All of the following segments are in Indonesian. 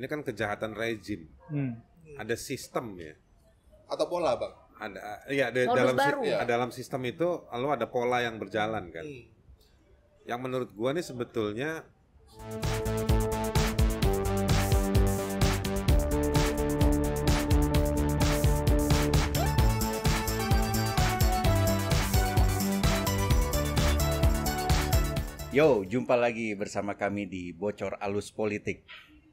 Ini kan kejahatan rezim. Hmm. Ada sistem ya. Atau pola, Bang. Ada eh, ya ada Modus dalam baru. Si, eh, ya. dalam sistem itu lo ada pola yang berjalan kan. Hmm. Yang menurut gua nih sebetulnya Yo, jumpa lagi bersama kami di Bocor Alus Politik.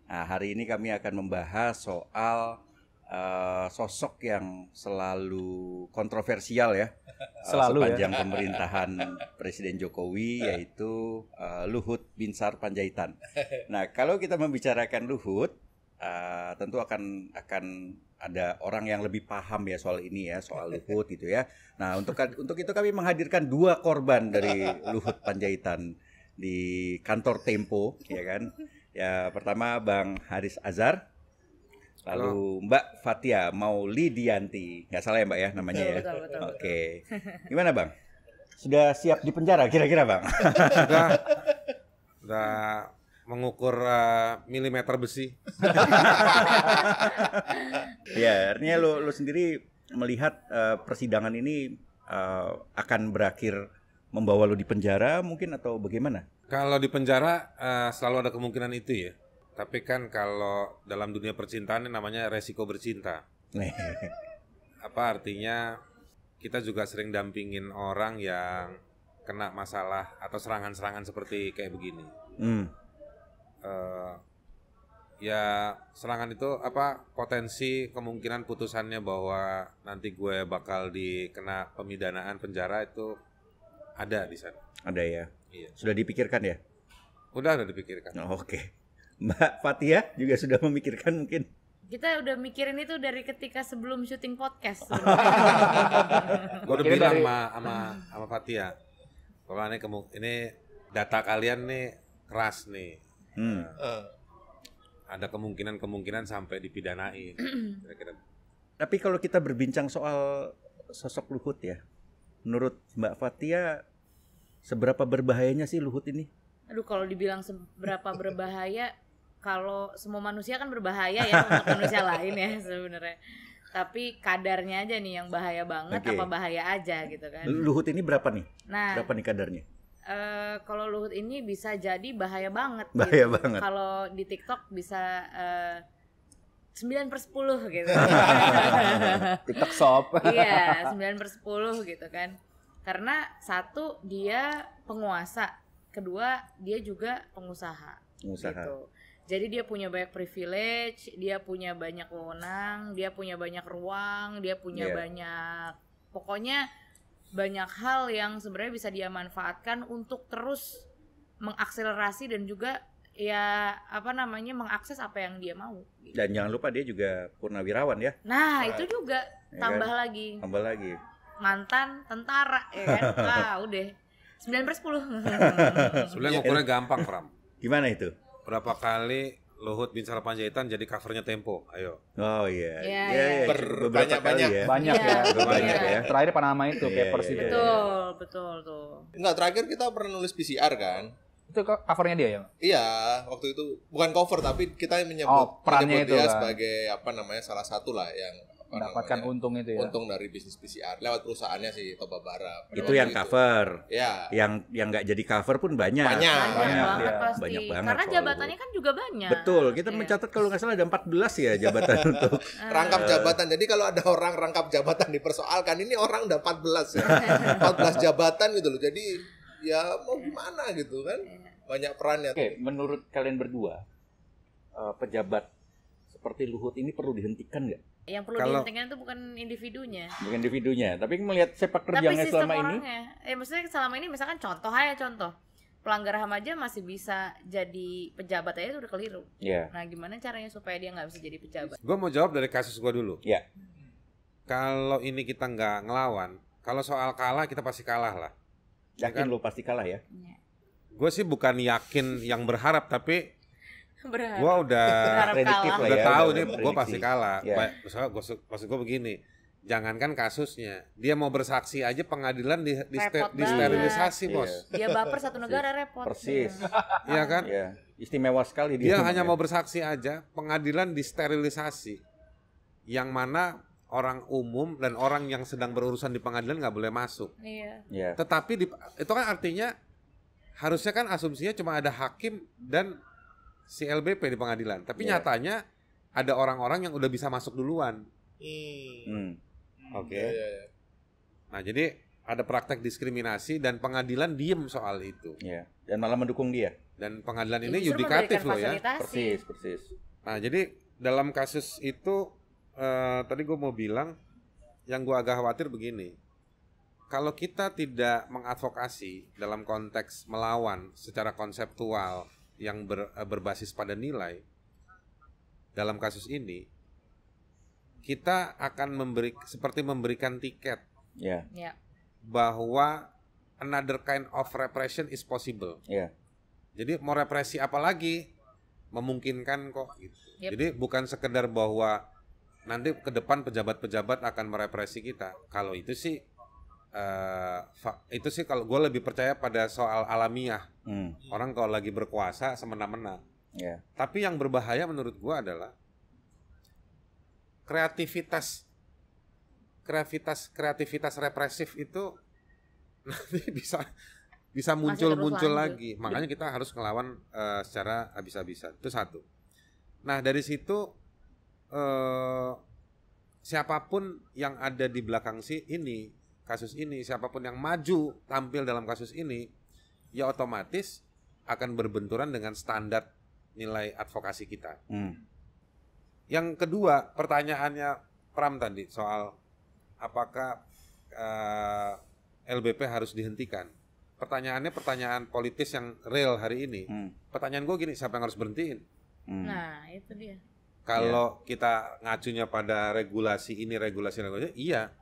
Nah, hari ini kami akan membahas soal uh, sosok yang selalu kontroversial ya eh, selalu ya. sepanjang ya? pemerintahan Presiden Jokowi eh. yaitu uh, Luhut Binsar Panjaitan. Nah, kalau kita membicarakan Luhut uh, tentu akan akan ada orang yang lebih paham ya soal ini ya soal Luhut gitu ya. Nah untuk untuk itu kami menghadirkan dua korban dari Luhut Panjaitan di kantor Tempo ya kan. Ya, pertama Bang Haris Azhar. Lalu Halo. Mbak Fatia Maulidianti. Nggak salah ya Mbak ya namanya betul, ya. Betul, betul, Oke. Gimana Bang? Sudah siap di penjara kira-kira Bang? Sudah. Sudah mengukur uh, milimeter besi. ya, artinya lo lo sendiri melihat uh, persidangan ini uh, akan berakhir membawa lo di penjara mungkin atau bagaimana? Kalau di penjara uh, selalu ada kemungkinan itu ya. Tapi kan kalau dalam dunia percintaan ini namanya resiko bercinta. Apa artinya kita juga sering dampingin orang yang kena masalah atau serangan-serangan seperti kayak begini. Hmm. Uh, ya serangan itu apa potensi kemungkinan putusannya bahwa nanti gue bakal dikena pemidanaan penjara itu ada di sana. Ada ya. Iya. Sudah dipikirkan ya? Udah, udah dipikirkan. Oh, Oke. Okay. Mbak Fatia juga sudah memikirkan mungkin. Kita udah mikirin itu dari ketika sebelum syuting podcast. Gue udah bilang dari... sama sama Fatia. Bahwa ini kemuk ini data kalian nih keras nih. Hmm. Uh, ada kemungkinan-kemungkinan sampai dipidanain. Kira-kira. Tapi kalau kita berbincang soal sosok Luhut ya, menurut Mbak Fatia Seberapa berbahayanya sih Luhut ini? Aduh kalau dibilang seberapa berbahaya kalau semua manusia kan berbahaya ya untuk manusia lain ya sebenarnya. Tapi kadarnya aja nih yang bahaya banget okay. apa bahaya aja gitu kan. Luhut ini berapa nih? Nah, berapa nih kadarnya? Uh, kalau luhut ini bisa jadi bahaya banget. Bahaya gitu. banget. Kalau di TikTok bisa uh, eh, 9 per sepuluh gitu. TikTok shop. Iya, sembilan per 10 gitu kan karena satu dia penguasa kedua dia juga pengusaha, pengusaha. gitu jadi dia punya banyak privilege dia punya banyak wewenang dia punya banyak ruang dia punya yeah. banyak pokoknya banyak hal yang sebenarnya bisa dia manfaatkan untuk terus mengakselerasi dan juga ya apa namanya mengakses apa yang dia mau. Dan jangan lupa dia juga purnawirawan ya. Nah, nah itu juga ya kan? lagi. Tambah lagi mantan tentara ya kan ah udah 9 per 10 sebenarnya iya. ngukurnya gampang Pram gimana itu berapa kali Luhut bin Sarpanjaitan jadi covernya Tempo ayo oh iya yeah. yeah, yeah, yeah. banyak banyak ya. banyak iya. ya banyak ya terakhir Panama itu yeah, papers yeah, itu betul betul tuh enggak terakhir kita pernah nulis PCR kan itu covernya dia ya? Iya, waktu itu bukan cover tapi kita menyebut, oh, perannya menyebut itu dia kan. sebagai apa namanya salah satu lah yang mendapatkan namanya, untung itu ya. Untung dari bisnis PCR lewat perusahaannya sih Toba Bara. Itu yang itu. cover. Ya. Yang yang nggak jadi cover pun banyak. Banyak, banyak, banyak banget ya. pasti. Banyak banget. Karena jabatannya kan juga banyak. Betul, kita yeah. mencatat kalau nggak salah ada 14 ya jabatan untuk ah. rangkap eh, jabatan. Jadi kalau ada orang rangkap jabatan dipersoalkan, ini orang udah 14 ya. 14 jabatan gitu loh. Jadi ya mau gimana gitu kan. Iya. Banyak perannya. Oke, menurut kalian berdua eh, pejabat seperti Luhut ini perlu dihentikan nggak? yang perlu kalau, dihentikan itu bukan individunya bukan individunya tapi melihat sepak terjangnya tapi selama orangnya, ini Eh, maksudnya selama ini misalkan contoh aja contoh pelanggar ham aja masih bisa jadi pejabat aja itu udah keliru yeah. nah gimana caranya supaya dia nggak bisa jadi pejabat gue mau jawab dari kasus gue dulu ya yeah. kalau ini kita nggak ngelawan kalau soal kalah kita pasti kalah lah yakin ya kan? lo pasti kalah ya yeah. gue sih bukan yakin yang berharap tapi berharap. Gua udah prediktif lah ya. Udah tahu nih gua pasti kalah. Yeah. Soalnya gua maksud gua begini, jangankan kasusnya, dia mau bersaksi aja pengadilan di di, di sterilisasi, iya. Bos. Dia baper satu negara repot. Persis. Iya. iya kan? Iya. Istimewa sekali dia. Dia hanya mau bersaksi aja, pengadilan di sterilisasi. Yang mana orang umum dan orang yang sedang berurusan di pengadilan nggak boleh masuk. Iya. Yeah. Tetapi di, itu kan artinya harusnya kan asumsinya cuma ada hakim dan si LBP di pengadilan. Tapi yeah. nyatanya ada orang-orang yang udah bisa masuk duluan. Hmm. hmm. hmm. Oke. Okay. Iya, iya, iya. Nah, jadi ada praktek diskriminasi dan pengadilan diem soal itu. Iya. Dan malah mendukung dia. Dan pengadilan ini, ini yudikatif loh ya. Persis, persis. Nah, jadi dalam kasus itu uh, tadi gue mau bilang yang gue agak khawatir begini. Kalau kita tidak mengadvokasi dalam konteks melawan secara konseptual, yang ber, eh, berbasis pada nilai dalam kasus ini kita akan memberi seperti memberikan tiket yeah. Yeah. bahwa another kind of repression is possible. Yeah. Jadi mau represi apa lagi memungkinkan kok gitu. Yep. Jadi bukan sekedar bahwa nanti ke depan pejabat-pejabat akan merepresi kita. Kalau itu sih Uh, itu sih kalau gue lebih percaya pada soal alamiah hmm. orang kalau lagi berkuasa semena-mena. Yeah. Tapi yang berbahaya menurut gue adalah kreativitas kreativitas kreativitas represif itu nanti bisa bisa muncul muncul lagi. Makanya kita harus ngelawan uh, secara habis-habisan. Itu satu. Nah dari situ uh, siapapun yang ada di belakang si ini kasus ini, siapapun yang maju tampil dalam kasus ini, ya otomatis akan berbenturan dengan standar nilai advokasi kita. Hmm. Yang kedua, pertanyaannya Pram tadi soal apakah uh, eh, LBP harus dihentikan. Pertanyaannya pertanyaan politis yang real hari ini. Hmm. Pertanyaan gue gini, siapa yang harus berhentiin? Hmm. Nah, itu dia. Kalau yeah. kita ngacunya pada regulasi ini, regulasi regulasi, iya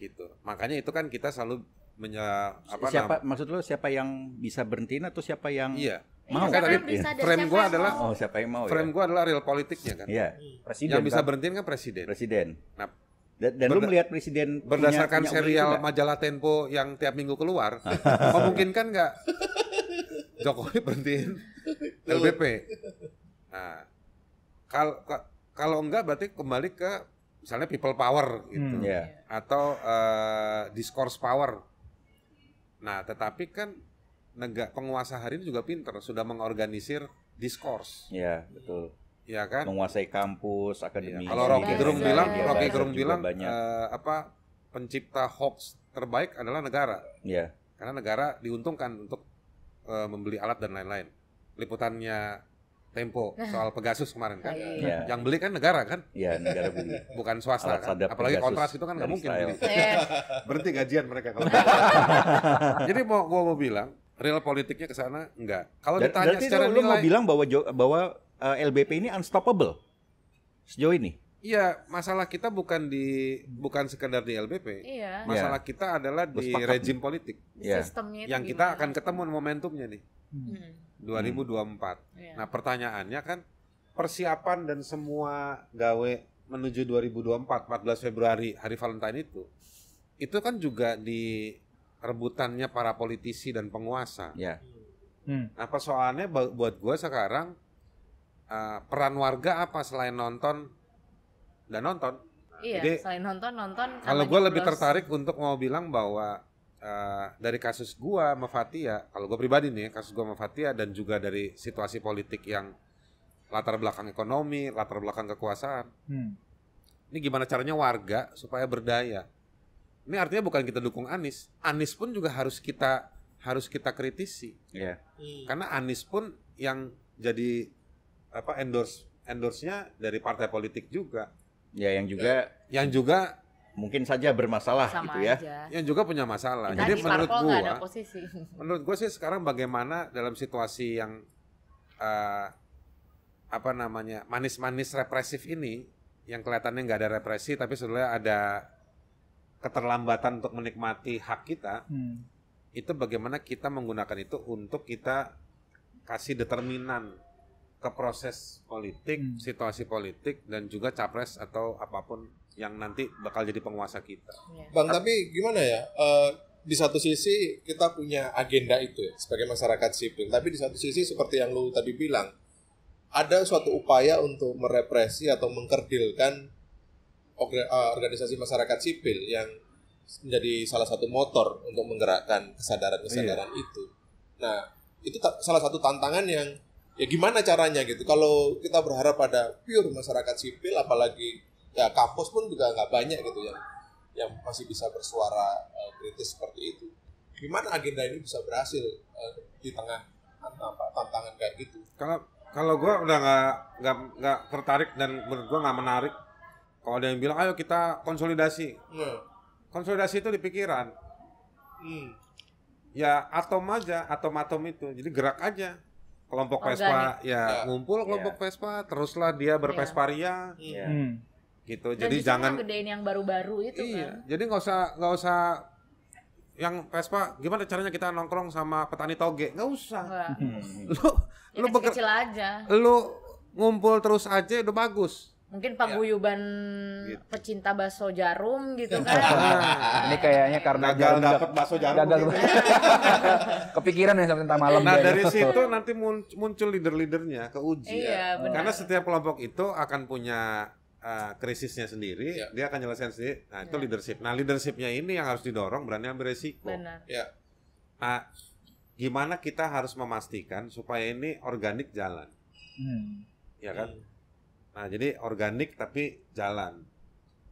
gitu makanya itu kan kita selalu menya apa siapa nam- maksud lo siapa yang bisa berhentiin atau siapa yang iya mau kan tadi frame gua adalah oh siapa yang mau ya? frame ya? gua adalah real politiknya kan iya presiden yang bisa berhenti kan presiden presiden nah dan, dan lu melihat presiden berdasarkan punya, punya serial majalah Tempo yang tiap minggu keluar ah. memungkinkan nggak Jokowi berhentiin LBP nah kalau kalau enggak berarti kembali ke misalnya people power gitu hmm, yeah. atau uh, discourse power. Nah, tetapi kan negara penguasa hari ini juga pinter sudah mengorganisir discourse. Iya, yeah, betul. Iya kan? Menguasai kampus, akademi. Yeah. kalau Rocky iya, Gerung iya, bilang, ya, Rocky Gerung bilang banyak. Uh, apa pencipta hoax terbaik adalah negara. Iya. Karena negara diuntungkan untuk uh, membeli alat dan lain-lain. Liputannya Tempo nah. soal Pegasus kemarin kan. ya. Yang beli kan negara kan? Iya, negara beli. Bukan swasta kan. Apalagi Pegasus kontras itu kan nggak mungkin beli. Iya. Berhenti gajian mereka kalau. Jadi mau gua mau bilang real politiknya ke sana enggak. Kalau ditanya Berarti secara lu, mau bilang bahwa bahwa eh, LBP ini unstoppable sejauh ini. Iya, masalah kita bukan di bukan sekedar di LBP. Iya. Masalah kita adalah di rejim politik. Iya. Sistemnya yang kita akan ketemu momentumnya nih. Hmm. 2024. Hmm. Iya. Nah, pertanyaannya kan persiapan dan semua gawe menuju 2024 14 Februari hari Valentine itu itu kan juga di rebutannya para politisi dan penguasa. Ya. Hmm. Nah, persoalannya buat gue sekarang eh, peran warga apa selain nonton dan nonton? iya, jadi, selain nonton nonton. Kan kalau gue lebih tertarik untuk mau bilang bahwa Eh, dari kasus gua sama Fatia, kalau gua pribadi nih, ya, kasus gua sama Fatia dan juga dari situasi politik yang latar belakang ekonomi, latar belakang kekuasaan. Hmm. Ini gimana caranya warga supaya berdaya? Ini artinya bukan kita dukung Anis, Anis pun juga harus kita harus kita kritisi. Iya. Yeah. Hmm. Karena Anis pun yang jadi apa endorse endorse-nya dari partai politik juga. Ya, yang juga yang juga mungkin saja bermasalah Sama gitu ya. Aja. Yang juga punya masalah. Jadi menurut gua menurut gua sih sekarang bagaimana dalam situasi yang uh, apa namanya? manis-manis represif ini yang kelihatannya nggak ada represi tapi sebenarnya ada keterlambatan untuk menikmati hak kita. Hmm. Itu bagaimana kita menggunakan itu untuk kita kasih determinan ke proses politik, hmm. situasi politik dan juga capres atau apapun yang nanti bakal jadi penguasa kita. Iya. Bang, tapi gimana ya? Uh, di satu sisi kita punya agenda itu ya sebagai masyarakat sipil, tapi di satu sisi seperti yang lu tadi bilang, ada suatu upaya untuk merepresi atau mengkerdilkan eh, organisasi masyarakat sipil yang menjadi salah satu motor untuk menggerakkan kesadaran-kesadaran iya. itu. Nah, itu salah satu tantangan yang ya gimana caranya gitu. Kalau kita berharap pada pure masyarakat sipil apalagi ya kampus pun juga nggak banyak gitu ya yang masih bisa bersuara uh, kritis seperti itu. Gimana agenda ini bisa berhasil uh, di tengah apa, tantangan kayak gitu? Kalau kalau gue udah nggak nggak nggak tertarik dan menurut gue nggak menarik. Kalau ada yang bilang ayo kita konsolidasi, hmm. konsolidasi itu di pikiran. Hmm. Ya atom aja, atom-atom itu. Jadi gerak aja. Kelompok Organik. Vespa ya, ya ngumpul kelompok yeah. Vespa, teruslah dia ya. berpesparia. Yeah. Yeah. Hmm, hmm gitu Dan jadi jangan gedein yang baru-baru itu iya. kan jadi nggak usah nggak usah yang Vespa gimana caranya kita nongkrong sama petani toge nggak usah lu ya, lu kan kecil, -kecil aja lu ngumpul terus aja udah bagus mungkin ya. paguyuban ya. pecinta bakso jarum gitu nah. kan nah, ini kayaknya karena gagal dapet bakso jarum gagal gitu. kepikiran ya sampai tentang malam nah dia. dari situ nanti muncul leader-leadernya ke uji iya, ya. karena setiap kelompok itu akan punya uh, krisisnya sendiri, yeah. dia akan nyelesain sendiri. Nah, itu yeah. leadership. Nah, leadershipnya ini yang harus didorong berani ambil resiko. Benar. Ya. Nah, gimana kita harus memastikan supaya ini organik jalan? Hmm. Ya kan? Hmm. Nah, jadi organik tapi jalan.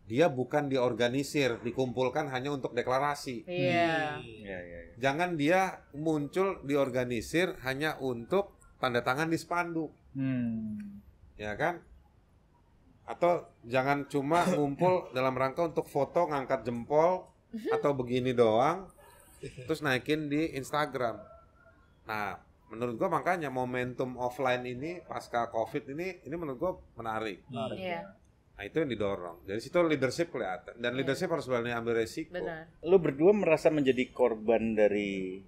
Dia bukan diorganisir, dikumpulkan hanya untuk deklarasi. Iya. Yeah. Hmm. Yeah, yeah, yeah. Jangan dia muncul diorganisir hanya untuk tanda tangan di spanduk. Hmm. Ya kan? atau jangan cuma ngumpul dalam rangka untuk foto ngangkat jempol mhm. atau begini doang terus naikin di Instagram. Nah, menurut gua makanya momentum offline ini pasca Covid ini ini menurut gua menarik. Menarik. Yeah. Nah, itu yang didorong. jadi situ leadership kelihatan dan iya. leadership harus berani ambil resiko. Benar. Lu berdua merasa menjadi korban dari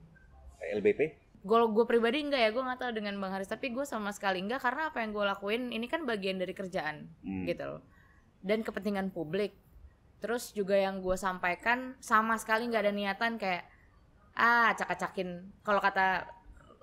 LBP? gue gue pribadi enggak ya, gue nggak tahu dengan Bang Haris, tapi gue sama sekali enggak karena apa yang gue lakuin ini kan bagian dari kerjaan hmm. gitu loh. Dan kepentingan publik. Terus juga yang gue sampaikan sama sekali nggak ada niatan kayak ah cak cakin Kalau kata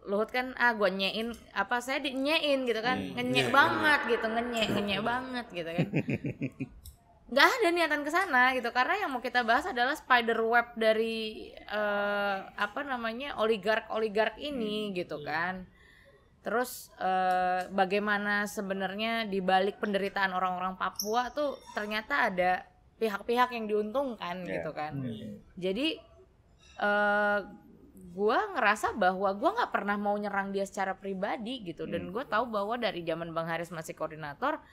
Luhut kan ah gue nyein apa saya dinyein gitu kan hmm, ngenyek yeah, iya. banget gitu ngenyek ngenyek banget gitu kan nggak ada niatan ke sana gitu karena yang mau kita bahas adalah spider web dari uh, apa namanya oligark oligark ini hmm. gitu iya. kan terus uh, bagaimana sebenarnya di balik penderitaan orang-orang Papua tuh ternyata ada pihak-pihak yang diuntungkan yeah. gitu kan hmm. jadi uh, eh, gue ngerasa bahwa gue nggak pernah mau nyerang dia secara pribadi gitu dan hmm. gue tahu bahwa dari zaman bang Haris masih koordinator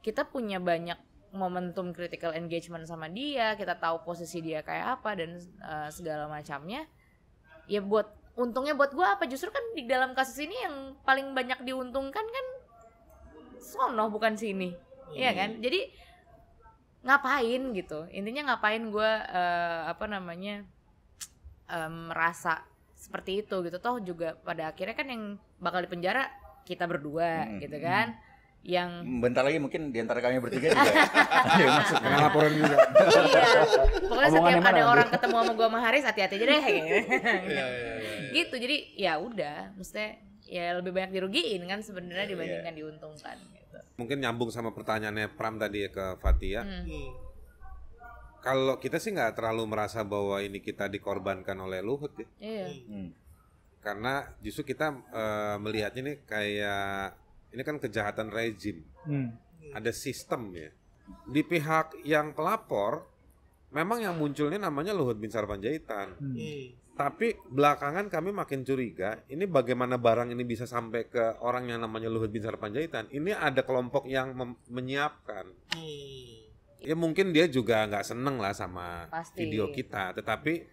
kita punya banyak momentum critical engagement sama dia, kita tahu posisi dia kayak apa dan uh, segala macamnya. Ya buat untungnya buat gue apa? Justru kan di dalam kasus ini yang paling banyak diuntungkan kan sono bukan sini, hmm. ya iya. kan? Jadi ngapain gitu? Intinya ngapain gue uh, apa namanya um, merasa seperti itu gitu toh juga pada akhirnya kan yang bakal dipenjara kita berdua hmm. gitu kan? Hmm yang hmm, bentar lagi mungkin di antara kami bertiga juga ya, masuk nah, laporan juga. iya. Pokoknya Omongan setiap ada orang ketemu sama gua sama Haris hati-hati aja deh. ya, gitu. Jadi ya udah, mesti ya lebih banyak dirugiin kan sebenarnya dibandingkan diuntungkan gitu. Mungkin nyambung sama pertanyaannya Pram tadi ya ke Fatia. Hmm. Hmm. Kalau kita sih nggak terlalu merasa bahwa ini kita dikorbankan oleh Luhut ya. Iya. Hmm. Karena justru kita uh, melihatnya nih kayak ini kan kejahatan rezim, Hmm. Ada sistem ya. Di pihak yang pelapor memang yang munculnya namanya Luhut bin Sarpanjaitan. Hmm. Iya. Tapi belakangan kami makin curiga, ini bagaimana barang ini bisa sampai ke orang yang namanya Luhut bin Sarpanjaitan? Ini ada kelompok yang menyiapkan. Hmm. Ya mungkin dia juga nggak seneng lah sama Pasti. video kita, tetapi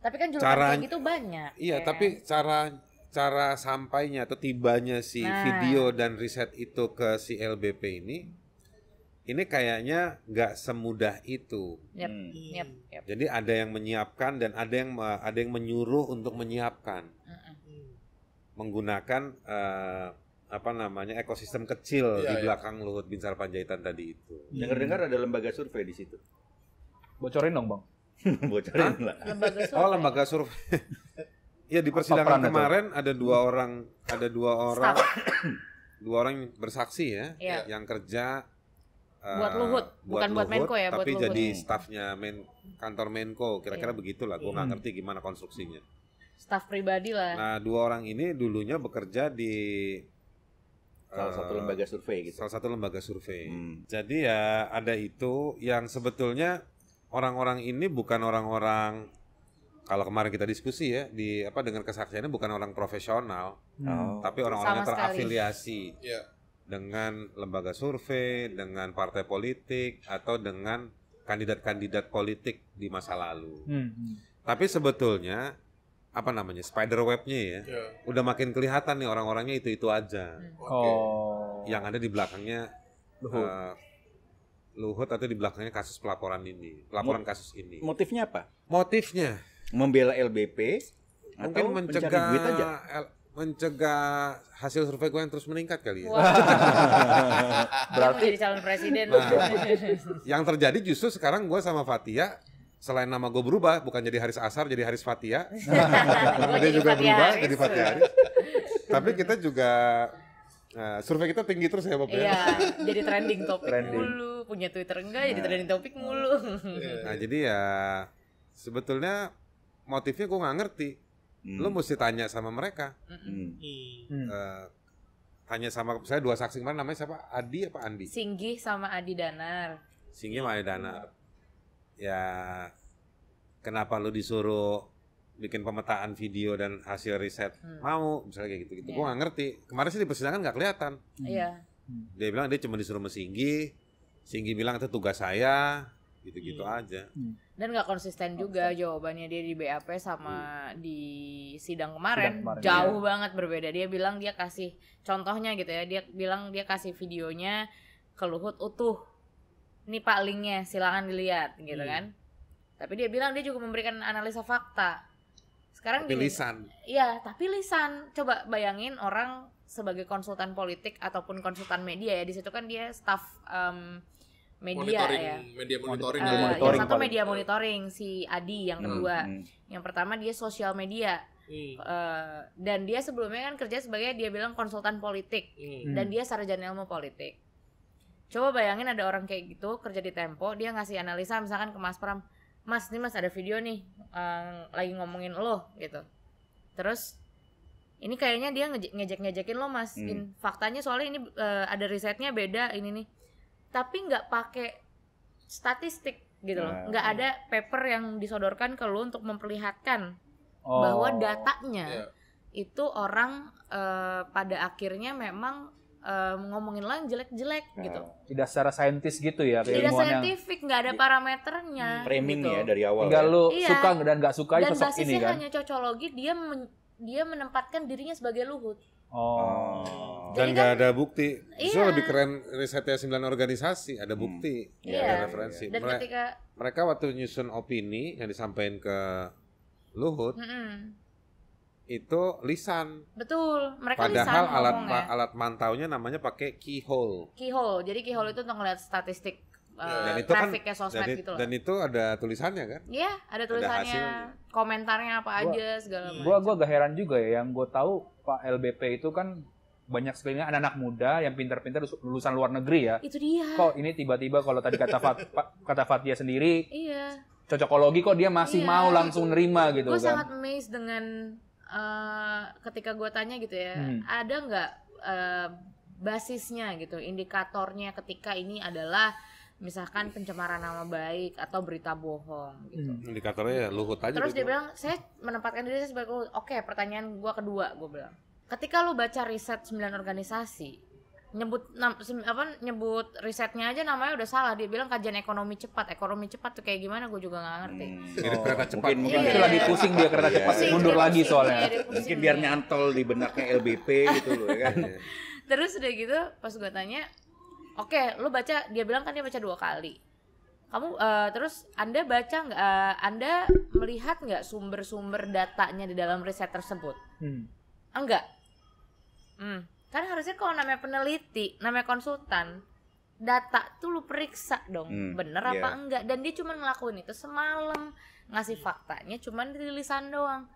tapi kan cara gitu banyak. Iya, ya. tapi cara cara sampainya atau tibanya si nah. video dan riset itu ke si LBP ini ini kayaknya nggak semudah itu. Yep, hmm. yep, yep. Jadi ada yang menyiapkan dan ada yang ada yang menyuruh untuk menyiapkan menggunakan uh, apa namanya ekosistem kecil ya, di iya. belakang ya. Luhut Binsar Panjaitan tadi itu. Hmm. Dengar-dengar ada lembaga survei di situ. Bocorin dong bang. Bocorin lah. Lembaga oh, survei. Oh lembaga survei. Ya di persidangan kemarin itu? ada dua orang ada dua orang dua orang bersaksi ya ya. yang kerja eh, buat Luhut, buat bukan Luhut, buat Menko ya, tapi buat jadi hmm. stafnya men kantor Menko, kira-kira ya. begitulah. Gue iya. nggak ngerti gimana konstruksinya. Staf pribadi lah. Nah, dua orang ini dulunya bekerja di salah uh, satu eh, lembaga survei gitu. Salah satu lembaga survei. Hmm. Jadi ya ada itu yang sebetulnya orang-orang ini bukan orang-orang kalau kemarin kita diskusi ya di apa dengan kesaksiannya bukan orang profesional, hmm. Oh. tapi orang-orang yang terafiliasi yeah. dengan lembaga survei, dengan partai politik atau dengan kandidat-kandidat politik di masa lalu. Hmm. Tapi sebetulnya apa namanya spider webnya ya, yeah. udah makin kelihatan nih orang-orangnya itu itu aja. Hmm. Oh. Yang ada di belakangnya. Luhut. Uh, Luhut atau di belakangnya kasus pelaporan ini, pelaporan Mo kasus ini. Motifnya apa? Motifnya membela LBP mungkin atau mencegah duit aja? L mencegah hasil survei gue yang terus meningkat kali ya. Wow. Berarti jadi calon presiden. Nah, yang terjadi justru sekarang gue sama Fatia selain nama gue berubah bukan jadi Haris Asar jadi Haris Fatia. nama Dia juga berubah Haris. jadi Fatia Haris. Tapi kita juga Nah, survei kita tinggi terus ya, Bob ya? Iya, jadi trending topik trending. mulu, punya Twitter enggak nah. jadi trending topik mulu. Iya. Nah, jadi ya sebetulnya motifnya gue nggak ngerti hmm. lo mesti tanya sama mereka hmm. Iya. Hmm. Uh, tanya sama saya dua saksi kemarin namanya siapa Adi apa Andi Singgi sama Adi Danar Singgi sama Adi Danar ya kenapa lo disuruh bikin pemetaan video dan hasil riset hmm. mau misalnya kayak gitu gitu iya. yeah. gue nggak ngerti kemarin sih di persidangan nggak kelihatan Hmm. Iya. Yeah. dia bilang dia cuma disuruh mesinggi Singgi bilang itu tugas saya gitu-gitu yeah. aja hmm. dan nggak konsisten juga konsisten. jawabannya dia di BAP sama hmm. di sidang kemarin, sidang kemarin jauh ya. banget berbeda dia bilang dia kasih contohnya gitu ya dia bilang dia kasih videonya ke Luhut utuh ini pak linknya silakan dilihat gitu hmm. kan tapi dia bilang dia juga memberikan analisa fakta sekarang tapi ya lisan iya tapi lisan coba bayangin orang sebagai konsultan politik ataupun konsultan media ya di situ kan dia staff um, media monitoring, ya media monitoring, uh, monitoring yang satu media monitoring si Adi yang hmm, kedua hmm. yang pertama dia sosial media hmm. uh, dan dia sebelumnya kan kerja sebagai dia bilang konsultan politik hmm. dan hmm. dia sarjana ilmu politik coba bayangin ada orang kayak gitu kerja di Tempo dia ngasih analisa misalkan ke Mas Pram Mas ini Mas ada video nih uh, lagi ngomongin lo gitu terus ini kayaknya dia ngejek-ngejekin lo mas hmm. faktanya soalnya ini uh, ada risetnya beda ini nih tapi nggak pakai statistik gitu loh ah, nggak yeah. ada paper yang disodorkan ke lu untuk memperlihatkan oh, bahwa datanya yeah. itu orang uh, pada akhirnya memang uh, ngomongin lain jelek-jelek nah, gitu tidak secara saintis gitu ya tidak saintifik nggak ada iya. parameternya hmm. framing gitu. ya dari awal nggak ya. lu iya. suka dan nggak suka dan sosok ini kan hanya cocologi dia men dia menempatkan dirinya sebagai luhut Oh. oh. Dan nggak kan- ada bukti. Itu iya. lebih keren risetnya sembilan organisasi, ada hmm. bukti, hmm. iya, ada referensi. Dan Mere ketika mereka waktu nyusun opini yang disampaikan ke Luhut, mm -mm. itu lisan. Betul, mereka Padahal lisan alat ya. alat mantaunya namanya pakai keyhole. Keyhole. Jadi keyhole itu untuk ngeliat statistik Uh, dan itu kan sosmed dan, gitu loh. dan itu ada tulisannya kan? Iya, ada tulisannya, ada komentarnya apa gua, aja segala macam. Gua gua gak heran juga ya yang gue tahu Pak LBP itu kan banyak sekali anak-anak muda yang pintar-pintar lulusan luar negeri ya. Itu dia. Kok ini tiba-tiba kalau tadi kata Fat, kata Fatia sendiri, iya. cocokologi kok dia masih iya, mau langsung nerima gitu gua kan. Gue sangat amazed dengan uh, ketika gue tanya gitu ya, hmm. ada nggak uh, basisnya gitu, indikatornya ketika ini adalah misalkan pencemaran nama baik atau berita bohong gitu. Hmm. Indikatornya ya luhut aja. Terus dia bilang, saya menempatkan diri saya sebagai luhut. Oke, pertanyaan gua kedua, gua bilang. Ketika lu baca riset sembilan organisasi, nyebut apa nyebut risetnya aja namanya udah salah dia bilang kajian ekonomi cepat ekonomi cepat tuh kayak gimana gue juga nggak ngerti hmm. oh, kereta cepat mungkin, mungkin iya, itu iya, lagi pusing dia kereta iya, cepat iya, mundur iya, lagi iya, soalnya iya, mungkin biar nyantol di benaknya LBP gitu loh ya kan terus udah gitu pas gue tanya oke lu baca dia bilang kan dia baca dua kali kamu uh, terus anda baca nggak uh, anda melihat nggak sumber-sumber datanya di dalam riset tersebut hmm. enggak ah, hmm. karena harusnya kalau namanya peneliti namanya konsultan data tuh lu periksa dong hmm, bener yeah. apa enggak iya. dan dia cuma ngelakuin itu semalam ngasih faktanya cuma rilisan doang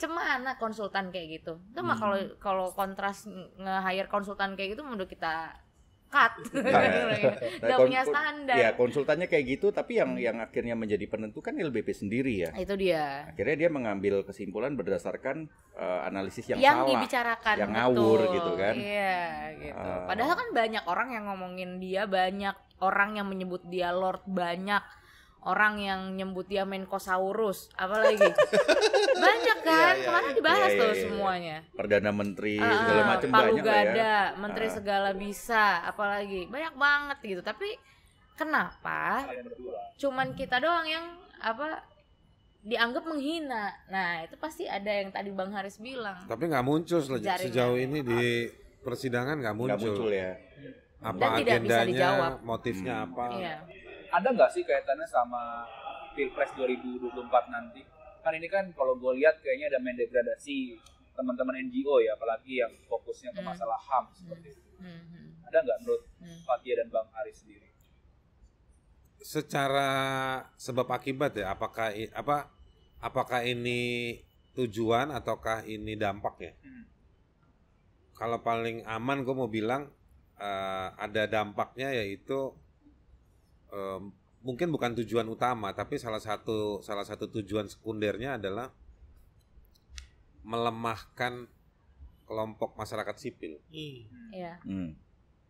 cemana konsultan kayak gitu itu mah hmm. kalau kalau kontras nge hire konsultan kayak gitu menurut kita cut. Ya. nah, Gak punya standar. Ya konsultannya kayak gitu, tapi yang hmm. yang akhirnya menjadi penentu kan LBP sendiri ya. Itu dia. Akhirnya dia mengambil kesimpulan berdasarkan uh, analisis yang, yang salah, dibicarakan, yang ngawur betul. gitu kan. Iya gitu. Uh, Padahal kan banyak orang yang ngomongin dia, banyak orang yang menyebut dia lord, banyak orang yang nyebut dia Menkosaurus, apalagi banyak iya, kan ya, ya, kemarin dibahas ya, tuh iya, semuanya. Perdana Menteri uh, segala macam banyak ya. gada, ya. Menteri uh. segala bisa, apalagi banyak banget gitu. Tapi kenapa cuman kita doang yang apa dianggap menghina. Nah itu pasti ada yang tadi Bang Haris bilang. Tapi nggak muncul sejauh, sejauh ini di persidangan nggak muncul. Gak muncul ya. Apa Dan agendanya, motifnya hmm. apa? ada nggak sih kaitannya sama Pilpres 2024 nanti? Kan ini kan kalau gue lihat kayaknya ada main degradasi teman-teman NGO ya, apalagi yang fokusnya ke hmm. masalah HAM seperti itu. Hmm, hmm, ada nggak menurut Fatia dan Bang Aris sendiri? Secara sebab akibat ya, apakah apa apakah ini tujuan ataukah ini dampaknya? Hmm. Kalau paling aman gue mau bilang uh, ada dampaknya yaitu um, mungkin bukan tujuan utama tapi salah satu salah satu tujuan sekundernya adalah melemahkan kelompok masyarakat sipil. Hmm. Iya. Hmm.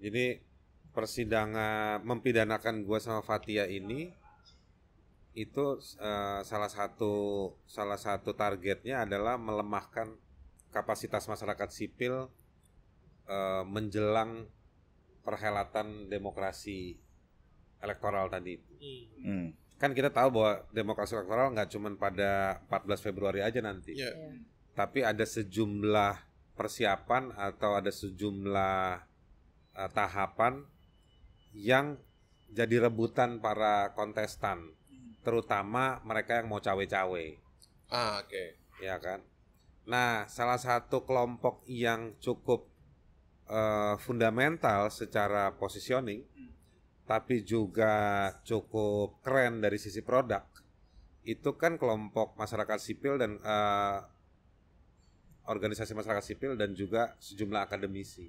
Jadi persidangan mempidanakan gua sama Fatia ini itu uh, salah satu salah satu targetnya adalah melemahkan kapasitas masyarakat sipil uh, menjelang perhelatan demokrasi elektoral tadi itu. Iya. Hmm. Kan kita tahu bahwa demokrasi elektoral nggak cuma pada 14 Februari aja nanti. Yeah. Yeah. Tapi ada sejumlah persiapan atau ada sejumlah uh, tahapan yang jadi rebutan para kontestan, terutama mereka yang mau cawe-cawe. Ah, oke. Okay. Ya kan. Nah, salah satu kelompok yang cukup uh, fundamental secara positioning hmm tapi juga cukup keren dari sisi produk itu kan kelompok masyarakat sipil dan uh, organisasi masyarakat sipil dan juga sejumlah akademisi.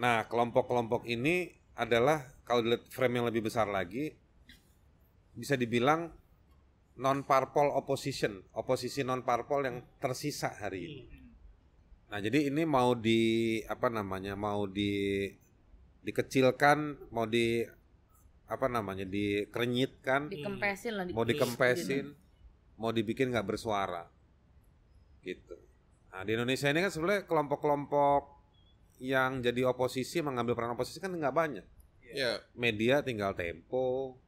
Nah, kelompok-kelompok ini adalah kalau dilihat frame yang lebih besar lagi bisa dibilang non parpol opposition, oposisi non parpol yang tersisa hari ini. Hmm. Nah, jadi ini mau di apa namanya? mau di dikecilkan mau di apa namanya dikerenyitkan dikempesin lah mau dikempesin mau dibikin nggak bersuara gitu nah di Indonesia ini kan sebenarnya kelompok-kelompok yang jadi oposisi mengambil peran oposisi kan nggak banyak yeah. media tinggal Tempo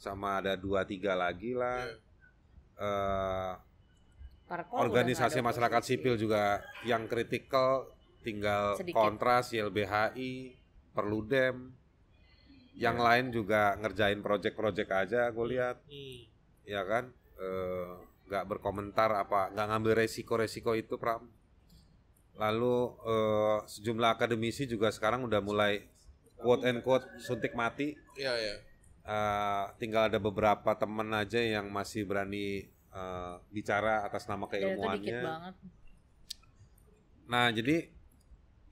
sama ada dua tiga lagi lah yeah. Iya. uh, organisasi masyarakat sipil juga yang kritikal tinggal Sedikit. kontras YLBHI perlu dem, yang iya. lain juga ngerjain project-project aja gue iya. lihat, Iya ya kan, eh, nggak e, berkomentar apa, nggak ngambil resiko-resiko itu Pram. Lalu e, sejumlah akademisi juga sekarang udah mulai quote and quote suntik mati. Iya yeah, iya. Eh, tinggal ada beberapa temen aja yang masih berani e, bicara atas nama iya, keilmuannya. Ya, Nah jadi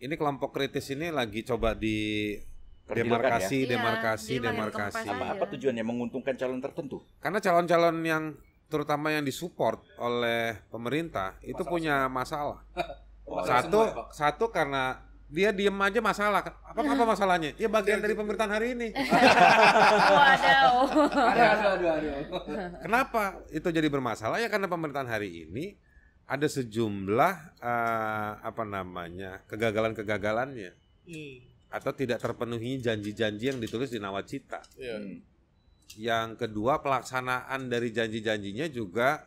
ini kelompok kritis ini lagi coba di demarkasi, ya? demarkasi, iya, demarkasi. Apa, iya, apa tujuannya menguntungkan calon tertentu? Karena calon-calon yang terutama yang disupport oleh pemerintah itu punya masalah. oh, satu semua, satu karena dia diem aja masalah. Apa apa iya. masalahnya? Ya bagian dari pemerintahan hari ini. Waduh. Kenapa itu jadi bermasalah? Ya karena pemerintahan hari ini ada sejumlah uh, apa namanya kegagalan-kegagalannya hmm. atau tidak terpenuhi janji-janji yang ditulis di nawacita. Yeah. Hmm. Yang kedua pelaksanaan dari janji-janjinya juga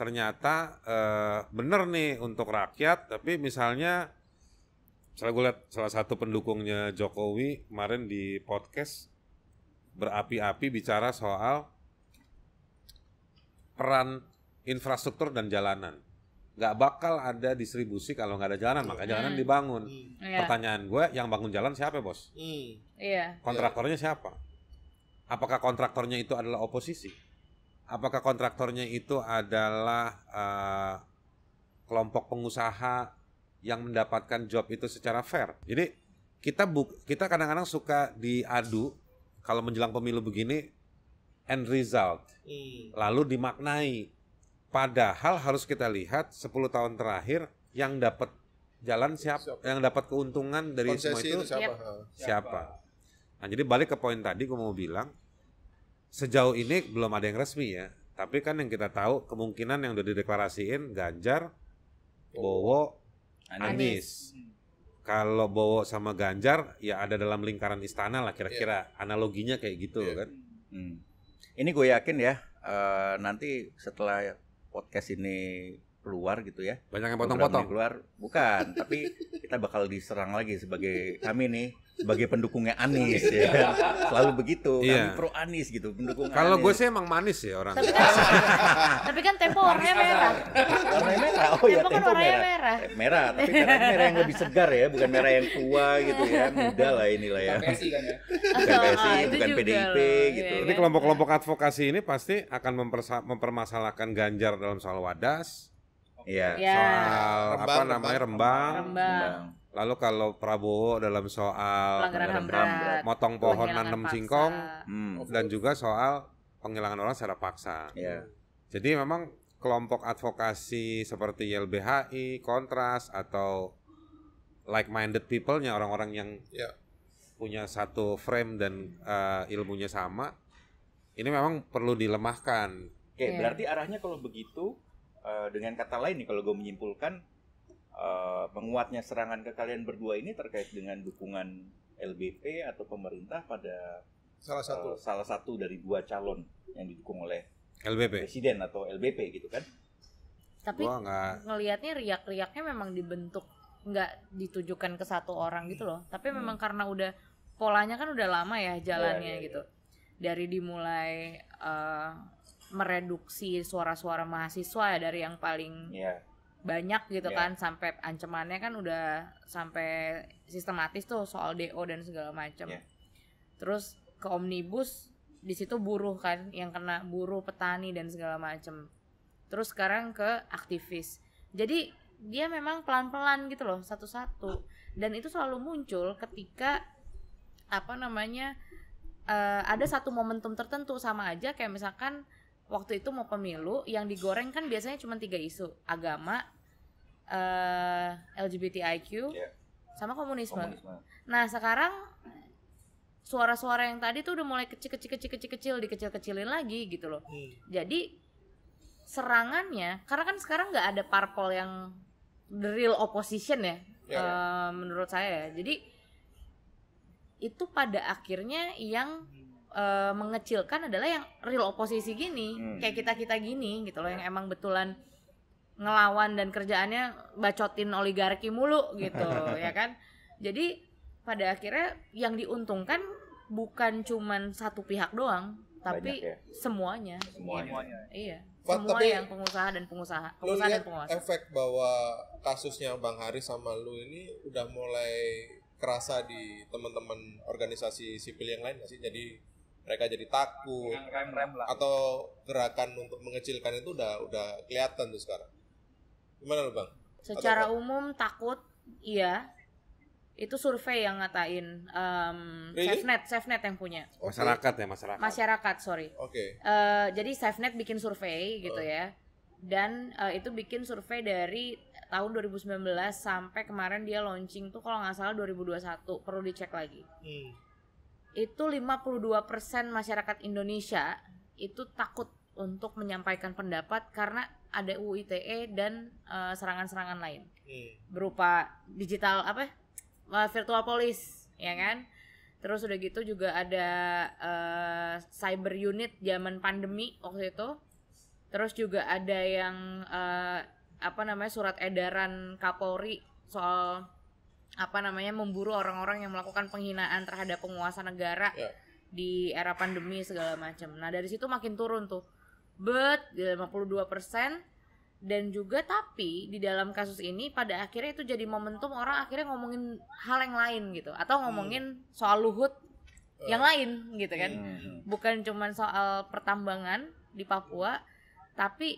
ternyata uh, benar nih untuk rakyat, tapi misalnya saya gue lihat salah satu pendukungnya Jokowi kemarin di podcast berapi-api bicara soal peran infrastruktur dan jalanan nggak bakal ada distribusi kalau nggak ada jalanan maka jalanan hmm. dibangun hmm. Iya. pertanyaan gue yang bangun jalan siapa bos hmm. yeah. kontraktornya siapa apakah kontraktornya itu adalah oposisi apakah kontraktornya itu adalah uh, kelompok pengusaha yang mendapatkan job itu secara fair jadi kita bu kita kadang-kadang suka diadu kalau menjelang pemilu begini end result hmm. lalu dimaknai Padahal harus kita lihat 10 tahun terakhir yang dapat jalan siap, siapa yang dapat keuntungan dari Konsesi semua itu, itu siapa? siapa? Nah, jadi balik ke poin tadi gue mau bilang sejauh ini belum ada yang resmi ya. Tapi kan yang kita tahu kemungkinan yang udah dideklarasiin Ganjar, oh. Bowo, Anies. Anies. Kalau Bowo sama Ganjar ya ada dalam lingkaran istana lah kira-kira yeah. analoginya kayak gitu yeah. kan. Hmm. Ini gue yakin ya uh, nanti setelah podcast ini keluar gitu ya. Banyak yang potong-potong. Keluar bukan, tapi kita bakal diserang lagi sebagai kami nih sebagai pendukungnya Anies iya. ya. Kan? Selalu begitu, iya. kami pro Anies gitu, pendukung Kalau gue sih emang manis ya orang. Tapi kan, tapi kan tempo warnanya merah. Warna merah. Oh ya, tempo, kan merah. merah. Eh, merah, tapi karena merah yang lebih segar ya, bukan merah yang tua gitu ya. Muda lah inilah ya. PSI kan ya. Bukan PSI, ah, bukan PDIP loh. gitu. Ini iya, iya. kelompok-kelompok advokasi ini pasti akan mempermasalahkan Ganjar dalam soal wadas, Iya. Ya. Soal rembang, apa namanya rembang. Rembang. rembang. Lalu kalau Prabowo dalam soal pelanggaran HAM berat, motong pohon nanam singkong hmm. dan juga soal penghilangan orang secara paksa. Yeah. Jadi memang kelompok advokasi seperti YLBHI, Kontras atau like minded people-nya orang-orang yang yeah. punya satu frame dan uh, ilmunya sama, ini memang perlu dilemahkan. Oke, okay, iya. yeah. berarti arahnya kalau begitu Eh, dengan kata lain nih kalau gue menyimpulkan uh, menguatnya serangan ke kalian berdua ini terkait dengan dukungan LBP atau pemerintah pada salah satu uh, salah satu dari dua calon yang didukung oleh LBP presiden atau LBP gitu kan tapi gak... ngelihatnya riak-riaknya memang dibentuk nggak ditujukan ke satu orang gitu loh tapi hmm. memang karena udah polanya kan udah lama ya jalannya ya, ya, ya. gitu dari dimulai uh, mereduksi suara-suara mahasiswa ya dari yang paling yeah. banyak gitu yeah. kan sampai ancamannya kan udah sampai sistematis tuh soal DO dan segala macam. Yeah. Terus ke omnibus di situ buruh kan yang kena buruh petani dan segala macam. Terus sekarang ke aktivis. Jadi dia memang pelan-pelan gitu loh satu-satu dan itu selalu muncul ketika apa namanya uh, ada satu momentum tertentu sama aja kayak misalkan waktu itu mau pemilu yang digoreng kan biasanya cuma tiga isu agama uh, eh, LGBTIQ yeah. sama komunisme. komunisme. Nah sekarang suara-suara yang tadi tuh udah mulai kecil-kecil-kecil-kecil dikecil-kecilin kecil lagi gitu loh. Hmm. Jadi serangannya karena kan sekarang nggak ada parpol yang the real opposition ya, yeah, uh, yeah. menurut saya. Ya. Jadi itu pada akhirnya yang uh, mengecilkan adalah yang real oposisi gini hmm. kayak kita kita gini gitu loh yang ya. emang betulan ngelawan dan kerjaannya bacotin oligarki mulu gitu ya kan jadi pada akhirnya yang diuntungkan bukan cuman satu pihak doang tapi ya? semuanya semuanya iya semua yang pengusaha dan pengusaha pengusaha dan penguasa efek bahwa kasusnya bang hari sama lu ini udah mulai kerasa di teman-teman organisasi sipil yang lain gak sih jadi mereka jadi takut rem -rem lah. atau gerakan untuk mengecilkan itu udah udah kelihatan tuh sekarang gimana lo bang secara atau umum takut iya itu survei yang ngatain um, really? SafeNet SafeNet yang punya okay. masyarakat ya masyarakat masyarakat sorry oke okay. uh, eh, jadi SafeNet bikin survei gitu oh. ya dan uh, itu bikin survei dari tahun 2019 sampai kemarin dia launching tuh kalau nggak salah 2021 perlu dicek lagi hmm itu 52% masyarakat Indonesia itu takut untuk menyampaikan pendapat karena ada UU ITE dan serangan eh, serangan-serangan lain. Hmm. Berupa digital apa? Uh, virtual police, ya kan? Terus udah gitu juga ada uh, cyber unit zaman pandemi waktu itu. Terus juga ada yang uh, apa namanya surat edaran Kapolri soal apa namanya memburu orang-orang yang melakukan penghinaan terhadap penguasa negara yeah. di era pandemi segala macam. Nah, dari situ makin turun tuh. but 52% persen dan juga tapi di dalam kasus ini pada akhirnya itu jadi momentum orang akhirnya ngomongin hal yang lain gitu atau hmm. ngomongin hmm. soal Luhut uh. yang lain gitu kan. Hmm. Bukan cuman soal pertambangan di Papua tapi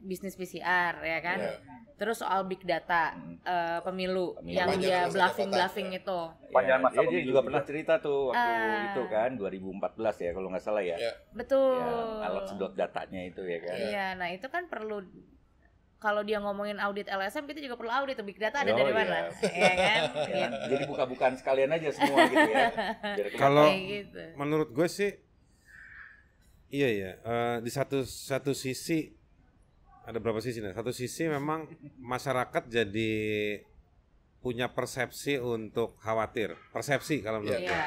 bisnis PCR ya kan. Yeah. Terus soal big data hmm. uh, pemilu, pemilu yang dia bluffing bluffing ya. itu. Ya, dia, dia juga pernah cerita tuh waktu uh, itu kan 2014 ya kalau nggak salah ya. Yeah. Betul. Ya, alat sedot datanya itu ya kan. Iya, nah itu kan perlu kalau dia ngomongin audit LSM kita juga perlu audit big data ada oh, dari mana iya. ya kan ya. jadi buka-bukaan sekalian aja semua gitu ya kalau gitu. menurut gue sih iya ya uh, di satu satu sisi ada berapa sisi nih? Satu sisi memang masyarakat jadi punya persepsi untuk khawatir, persepsi kalau menurut yeah. gue.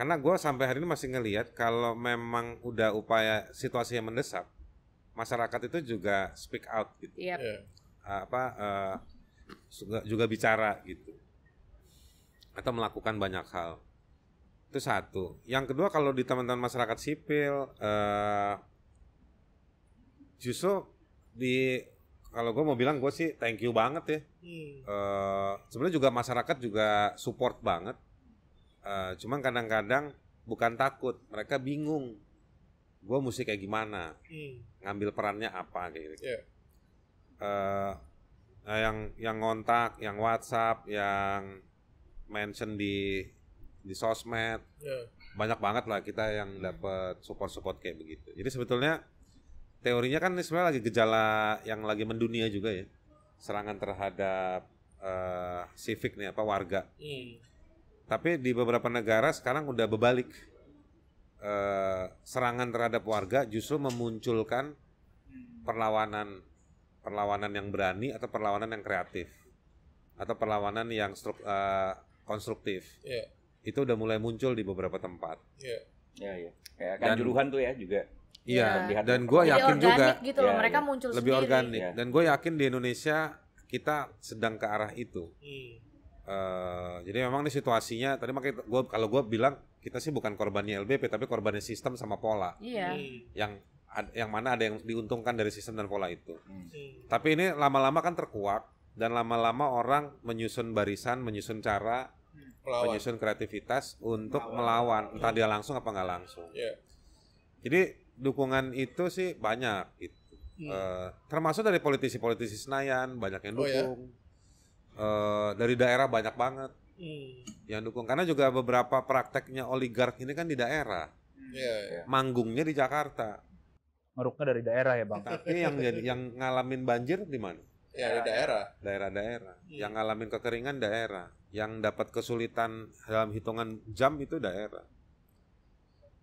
Karena gue sampai hari ini masih ngelihat kalau memang udah upaya situasi yang mendesak, masyarakat itu juga speak out gitu, yep. Iya. Iya. Ah, apa uh, eh, juga, juga bicara gitu, atau melakukan banyak hal. Itu satu. Yang kedua kalau di teman-teman masyarakat sipil, uh, justru di kalau gue mau bilang gue sih thank you banget ya. Hmm. Uh, Sebenarnya juga masyarakat juga support banget. Uh, cuman kadang-kadang bukan takut, mereka bingung. Gue mesti kayak gimana, hmm. ngambil perannya apa kayak gitu. Yeah. Iya. Uh, nah yang yang ngontak, yang WhatsApp, yang mention di di sosmed, yeah. banyak banget lah kita yang dapat support-support kayak begitu. Jadi sebetulnya teorinya kan sebenarnya lagi gejala yang lagi mendunia juga ya serangan terhadap uh, eh, civic nih apa warga hmm. tapi di beberapa negara sekarang udah berbalik uh, eh, serangan terhadap warga justru memunculkan perlawanan perlawanan yang berani atau perlawanan yang kreatif atau perlawanan yang struk, uh, konstruktif yeah. itu udah mulai muncul di beberapa tempat yeah. Ya, ya. Kayak kan juruhan tuh ya juga Iya, Yeah. dan gue yakin juga gitu loh, Yeah, mereka yeah. muncul lebih sendiri. organik. Yeah. Dan gue yakin di Indonesia kita sedang ke arah itu. Hmm. Uh, jadi memang ini situasinya tadi makanya gue kalau gue bilang kita sih bukan korbannya LBP tapi korbannya sistem sama pola. Iya. Hmm. Yang yang mana ada yang diuntungkan dari sistem dan pola itu. Hmm. hmm. Tapi ini lama-lama kan terkuak dan lama-lama orang menyusun barisan, menyusun cara, melawan. menyusun kreativitas untuk melawan, melawan. entah hmm. dia langsung apa nggak langsung. Yeah. Jadi dukungan itu sih banyak itu hmm. uh, termasuk dari politisi-politisi Senayan banyak yang dukung oh, ya? uh, dari daerah banyak banget hmm. yang dukung karena juga beberapa prakteknya oligark ini kan di daerah hmm. yeah, yeah. manggungnya di Jakarta ngeruknya dari daerah ya bang tapi yang jadi yang ngalamin banjir di mana ya di daerah daerah-daerah hmm. yang ngalamin kekeringan daerah yang dapat kesulitan dalam hitungan jam itu daerah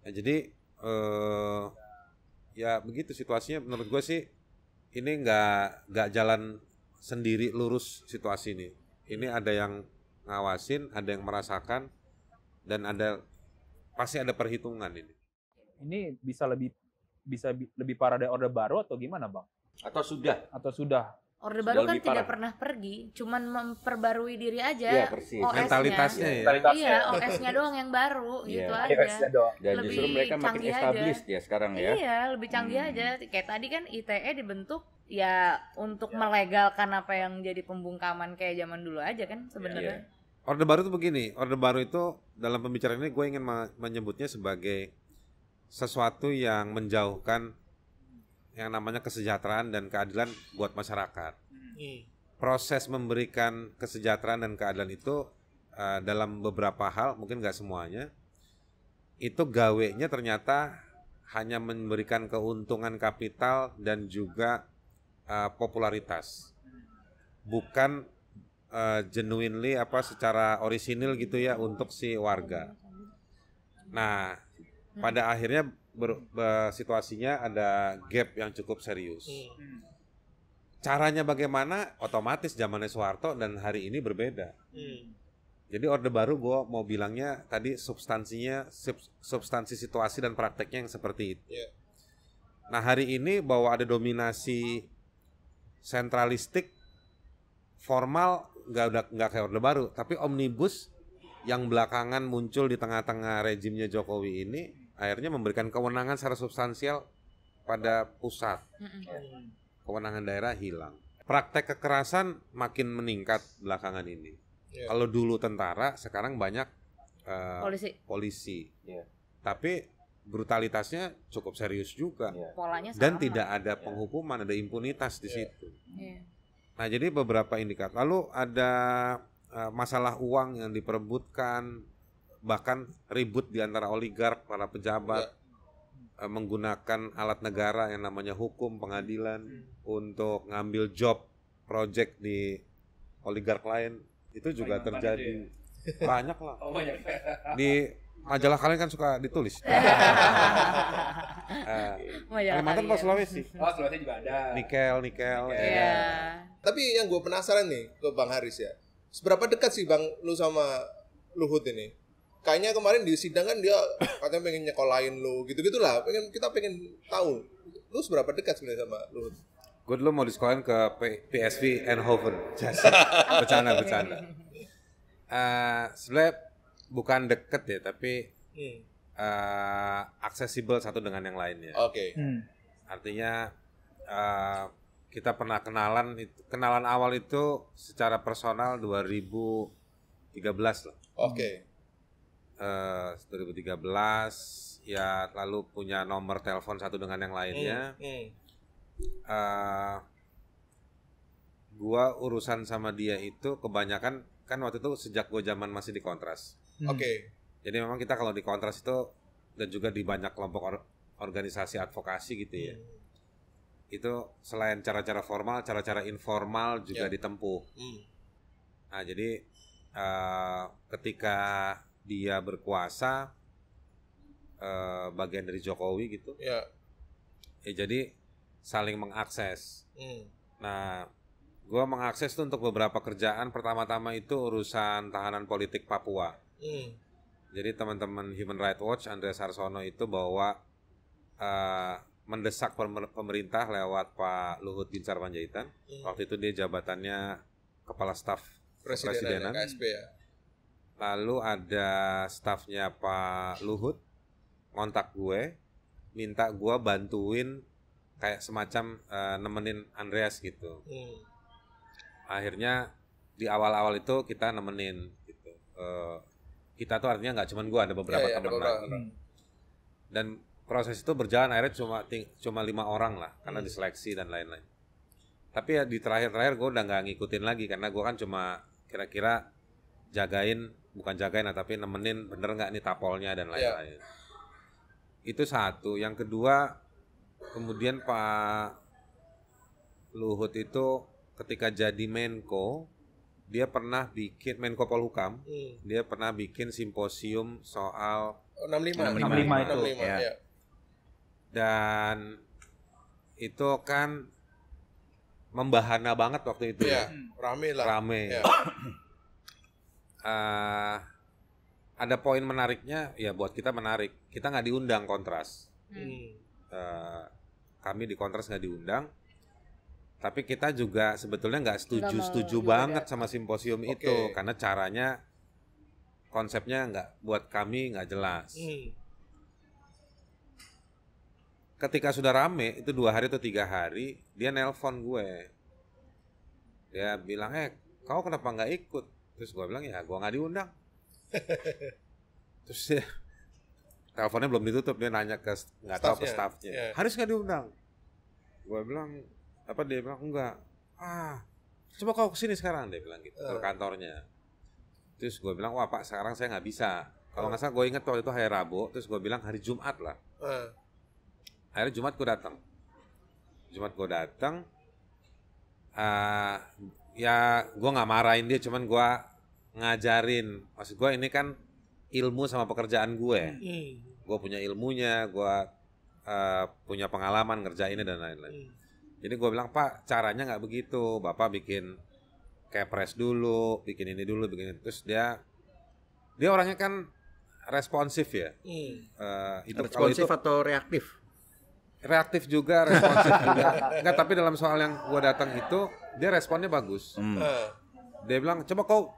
nah, jadi uh, ya begitu situasinya menurut gue sih ini nggak nggak jalan sendiri lurus situasi ini ini ada yang ngawasin ada yang merasakan dan ada pasti ada perhitungan ini ini bisa lebih bisa lebih parah dari order baru atau gimana bang atau sudah atau sudah Orde baru kan tidak pernah pergi, cuman memperbarui diri aja. Iya, persis. os Mentalitasnya ya. Mentalitasnya. Iya, OS-nya doang yang baru yeah. gitu iya. aja. Iya, OS-nya doang. Dan lebih justru mereka makin established aja. ya sekarang ya. Iya, lebih canggih hmm. aja. Kayak tadi kan ITE dibentuk ya untuk ya. melegalkan apa yang jadi pembungkaman kayak zaman dulu aja kan sebenarnya. ya. Orde baru tuh begini, orde baru itu dalam pembicaraan ini gue ingin menyebutnya sebagai sesuatu yang menjauhkan yang namanya kesejahteraan dan keadilan buat masyarakat. Iya. Proses memberikan kesejahteraan dan keadilan itu uh, dalam beberapa hal, mungkin nggak semuanya, itu gawenya ternyata hanya memberikan keuntungan kapital dan juga uh, popularitas, bukan uh, genuinely apa secara orisinil gitu ya untuk si warga. Nah, pada hmm. akhirnya ber, ber, situasinya ada gap yang cukup serius. Hmm. Caranya bagaimana? Otomatis zamannya Soeharto dan hari ini berbeda. Hmm. Jadi orde baru gue mau bilangnya tadi substansinya sub, substansi situasi dan prakteknya yang seperti itu. Iya. Nah hari ini bahwa ada dominasi sentralistik formal nggak udah nggak kayak orde baru, tapi omnibus yang belakangan muncul di tengah-tengah rezimnya Jokowi ini akhirnya memberikan kewenangan secara substansial pada pusat. Kewenangan daerah hilang. Praktek kekerasan makin meningkat belakangan ini. Yeah. Kalau dulu tentara, sekarang banyak uh, polisi. polisi. Yeah. Tapi brutalitasnya cukup serius juga. Yeah. Polanya Dan tidak ada iya. penghukuman, yeah. ada impunitas di yeah. situ. Yeah. Nah, jadi beberapa indikator. Lalu ada uh, masalah uang yang diperebutkan bahkan ribut di antara oligark, para pejabat ya. Eh, menggunakan alat negara yang namanya hukum, pengadilan hmm. untuk ngambil job project di oligark lain. Itu juga banyak terjadi banyak, ya? banyak lah. Oh, banyak. Di majalah kalian kan suka ditulis. uh, Kalimantan atau Sulawesi? Oh Sulawesi juga ada. Nikel, nikel. nikel. Ya. Tapi yang gue penasaran nih ke Bang Haris ya, seberapa dekat sih Bang lu sama Luhut ini? kayaknya kemarin di sidang kan dia katanya pengen nyekolahin lo gitu gitulah pengen kita pengen tahu lu seberapa dekat sebenarnya sama lu gue dulu mau disekolahin ke P PSV Eindhoven bercanda bercanda uh, sebenarnya bukan deket ya tapi hmm. uh, eh, aksesibel satu dengan yang lainnya oke okay. hmm. artinya uh, kita pernah kenalan kenalan awal itu secara personal 2013 lah oke okay uh, eh, 2013 ya lalu punya nomor telepon satu dengan yang lainnya. Hmm. Uh, gua urusan sama dia itu kebanyakan kan waktu itu sejak gua zaman masih di kontras. Hmm. Oke. Okay. Jadi memang kita kalau di kontras itu dan juga di banyak kelompok or organisasi advokasi gitu ya. Hmm. Itu selain cara-cara formal, cara-cara informal juga yeah. ditempuh. Hmm. Nah, jadi uh, ketika dia berkuasa eh, bagian dari Jokowi gitu ya ya jadi saling mengakses hmm. nah gue mengakses tuh untuk beberapa kerjaan pertama-tama itu urusan tahanan politik Papua hmm. jadi teman-teman Human Rights Watch Andreas Sarsono itu bahwa uh, eh, mendesak pemerintah lewat Pak Luhut Bin Sarpanjaitan hmm. waktu itu dia jabatannya kepala staf presidenan, ya lalu ada staffnya Pak Luhut ngontak gue minta gue bantuin kayak semacam uh, nemenin Andreas gitu hmm. akhirnya di awal-awal itu kita nemenin gitu uh, kita tuh artinya nggak cuman gue ada beberapa yeah, iya, teman lagi hmm. dan proses itu berjalan akhirnya cuma cuma lima orang lah karena hmm. diseleksi dan lain-lain tapi ya di terakhir-terakhir gue udah nggak ngikutin lagi karena gue kan cuma kira-kira jagain bukan jagain lah tapi nemenin bener nggak nih tapolnya dan iya. lain-lain. Yeah. Itu satu. Yang kedua kemudian Pak Luhut itu ketika jadi Menko dia pernah bikin Menko Polhukam, hmm. dia pernah bikin simposium soal 65 65, 65 itu ya. Iya. Dan itu kan membahana banget waktu itu ya. ya. Rame lah. Rame. Ya. uh, ada poin menariknya ya buat kita menarik. Kita nggak diundang kontras. Hmm. Uh, kami di kontras nggak diundang. Tapi kita juga sebetulnya nggak setuju-setuju banget ya. sama simposium okay. itu karena caranya konsepnya nggak buat kami nggak jelas. Hmm. Ketika sudah rame itu dua hari atau tiga hari dia nelpon gue. Dia bilang eh kau kenapa nggak ikut? terus gue bilang ya gue nggak diundang terus ya, teleponnya belum ditutup dia nanya ke nggak tahu ke staffnya yeah. Iya. harus nggak diundang gue bilang apa dia bilang enggak ah coba kau kesini sekarang dia bilang gitu uh. ke eh. kantornya terus gue bilang wah pak sekarang saya nggak bisa kalau oh. nggak uh. salah gue inget waktu itu hari Rabu terus gue bilang hari Jumat lah uh. Eh. akhirnya Jumat gue datang Jumat gue datang uh, ya gue nggak marahin dia cuman gue ngajarin maksud gue ini kan ilmu sama pekerjaan gue mm. gue punya ilmunya gue uh, punya pengalaman ngerjainnya dan lain-lain mm. jadi gue bilang pak caranya nggak begitu bapak bikin kepres dulu bikin ini dulu bikin ini. terus dia dia orangnya kan responsif ya mm. uh, itu responsif atau reaktif reaktif juga responsif juga nggak tapi dalam soal yang gue datang itu dia responnya bagus mm. uh. dia bilang coba kau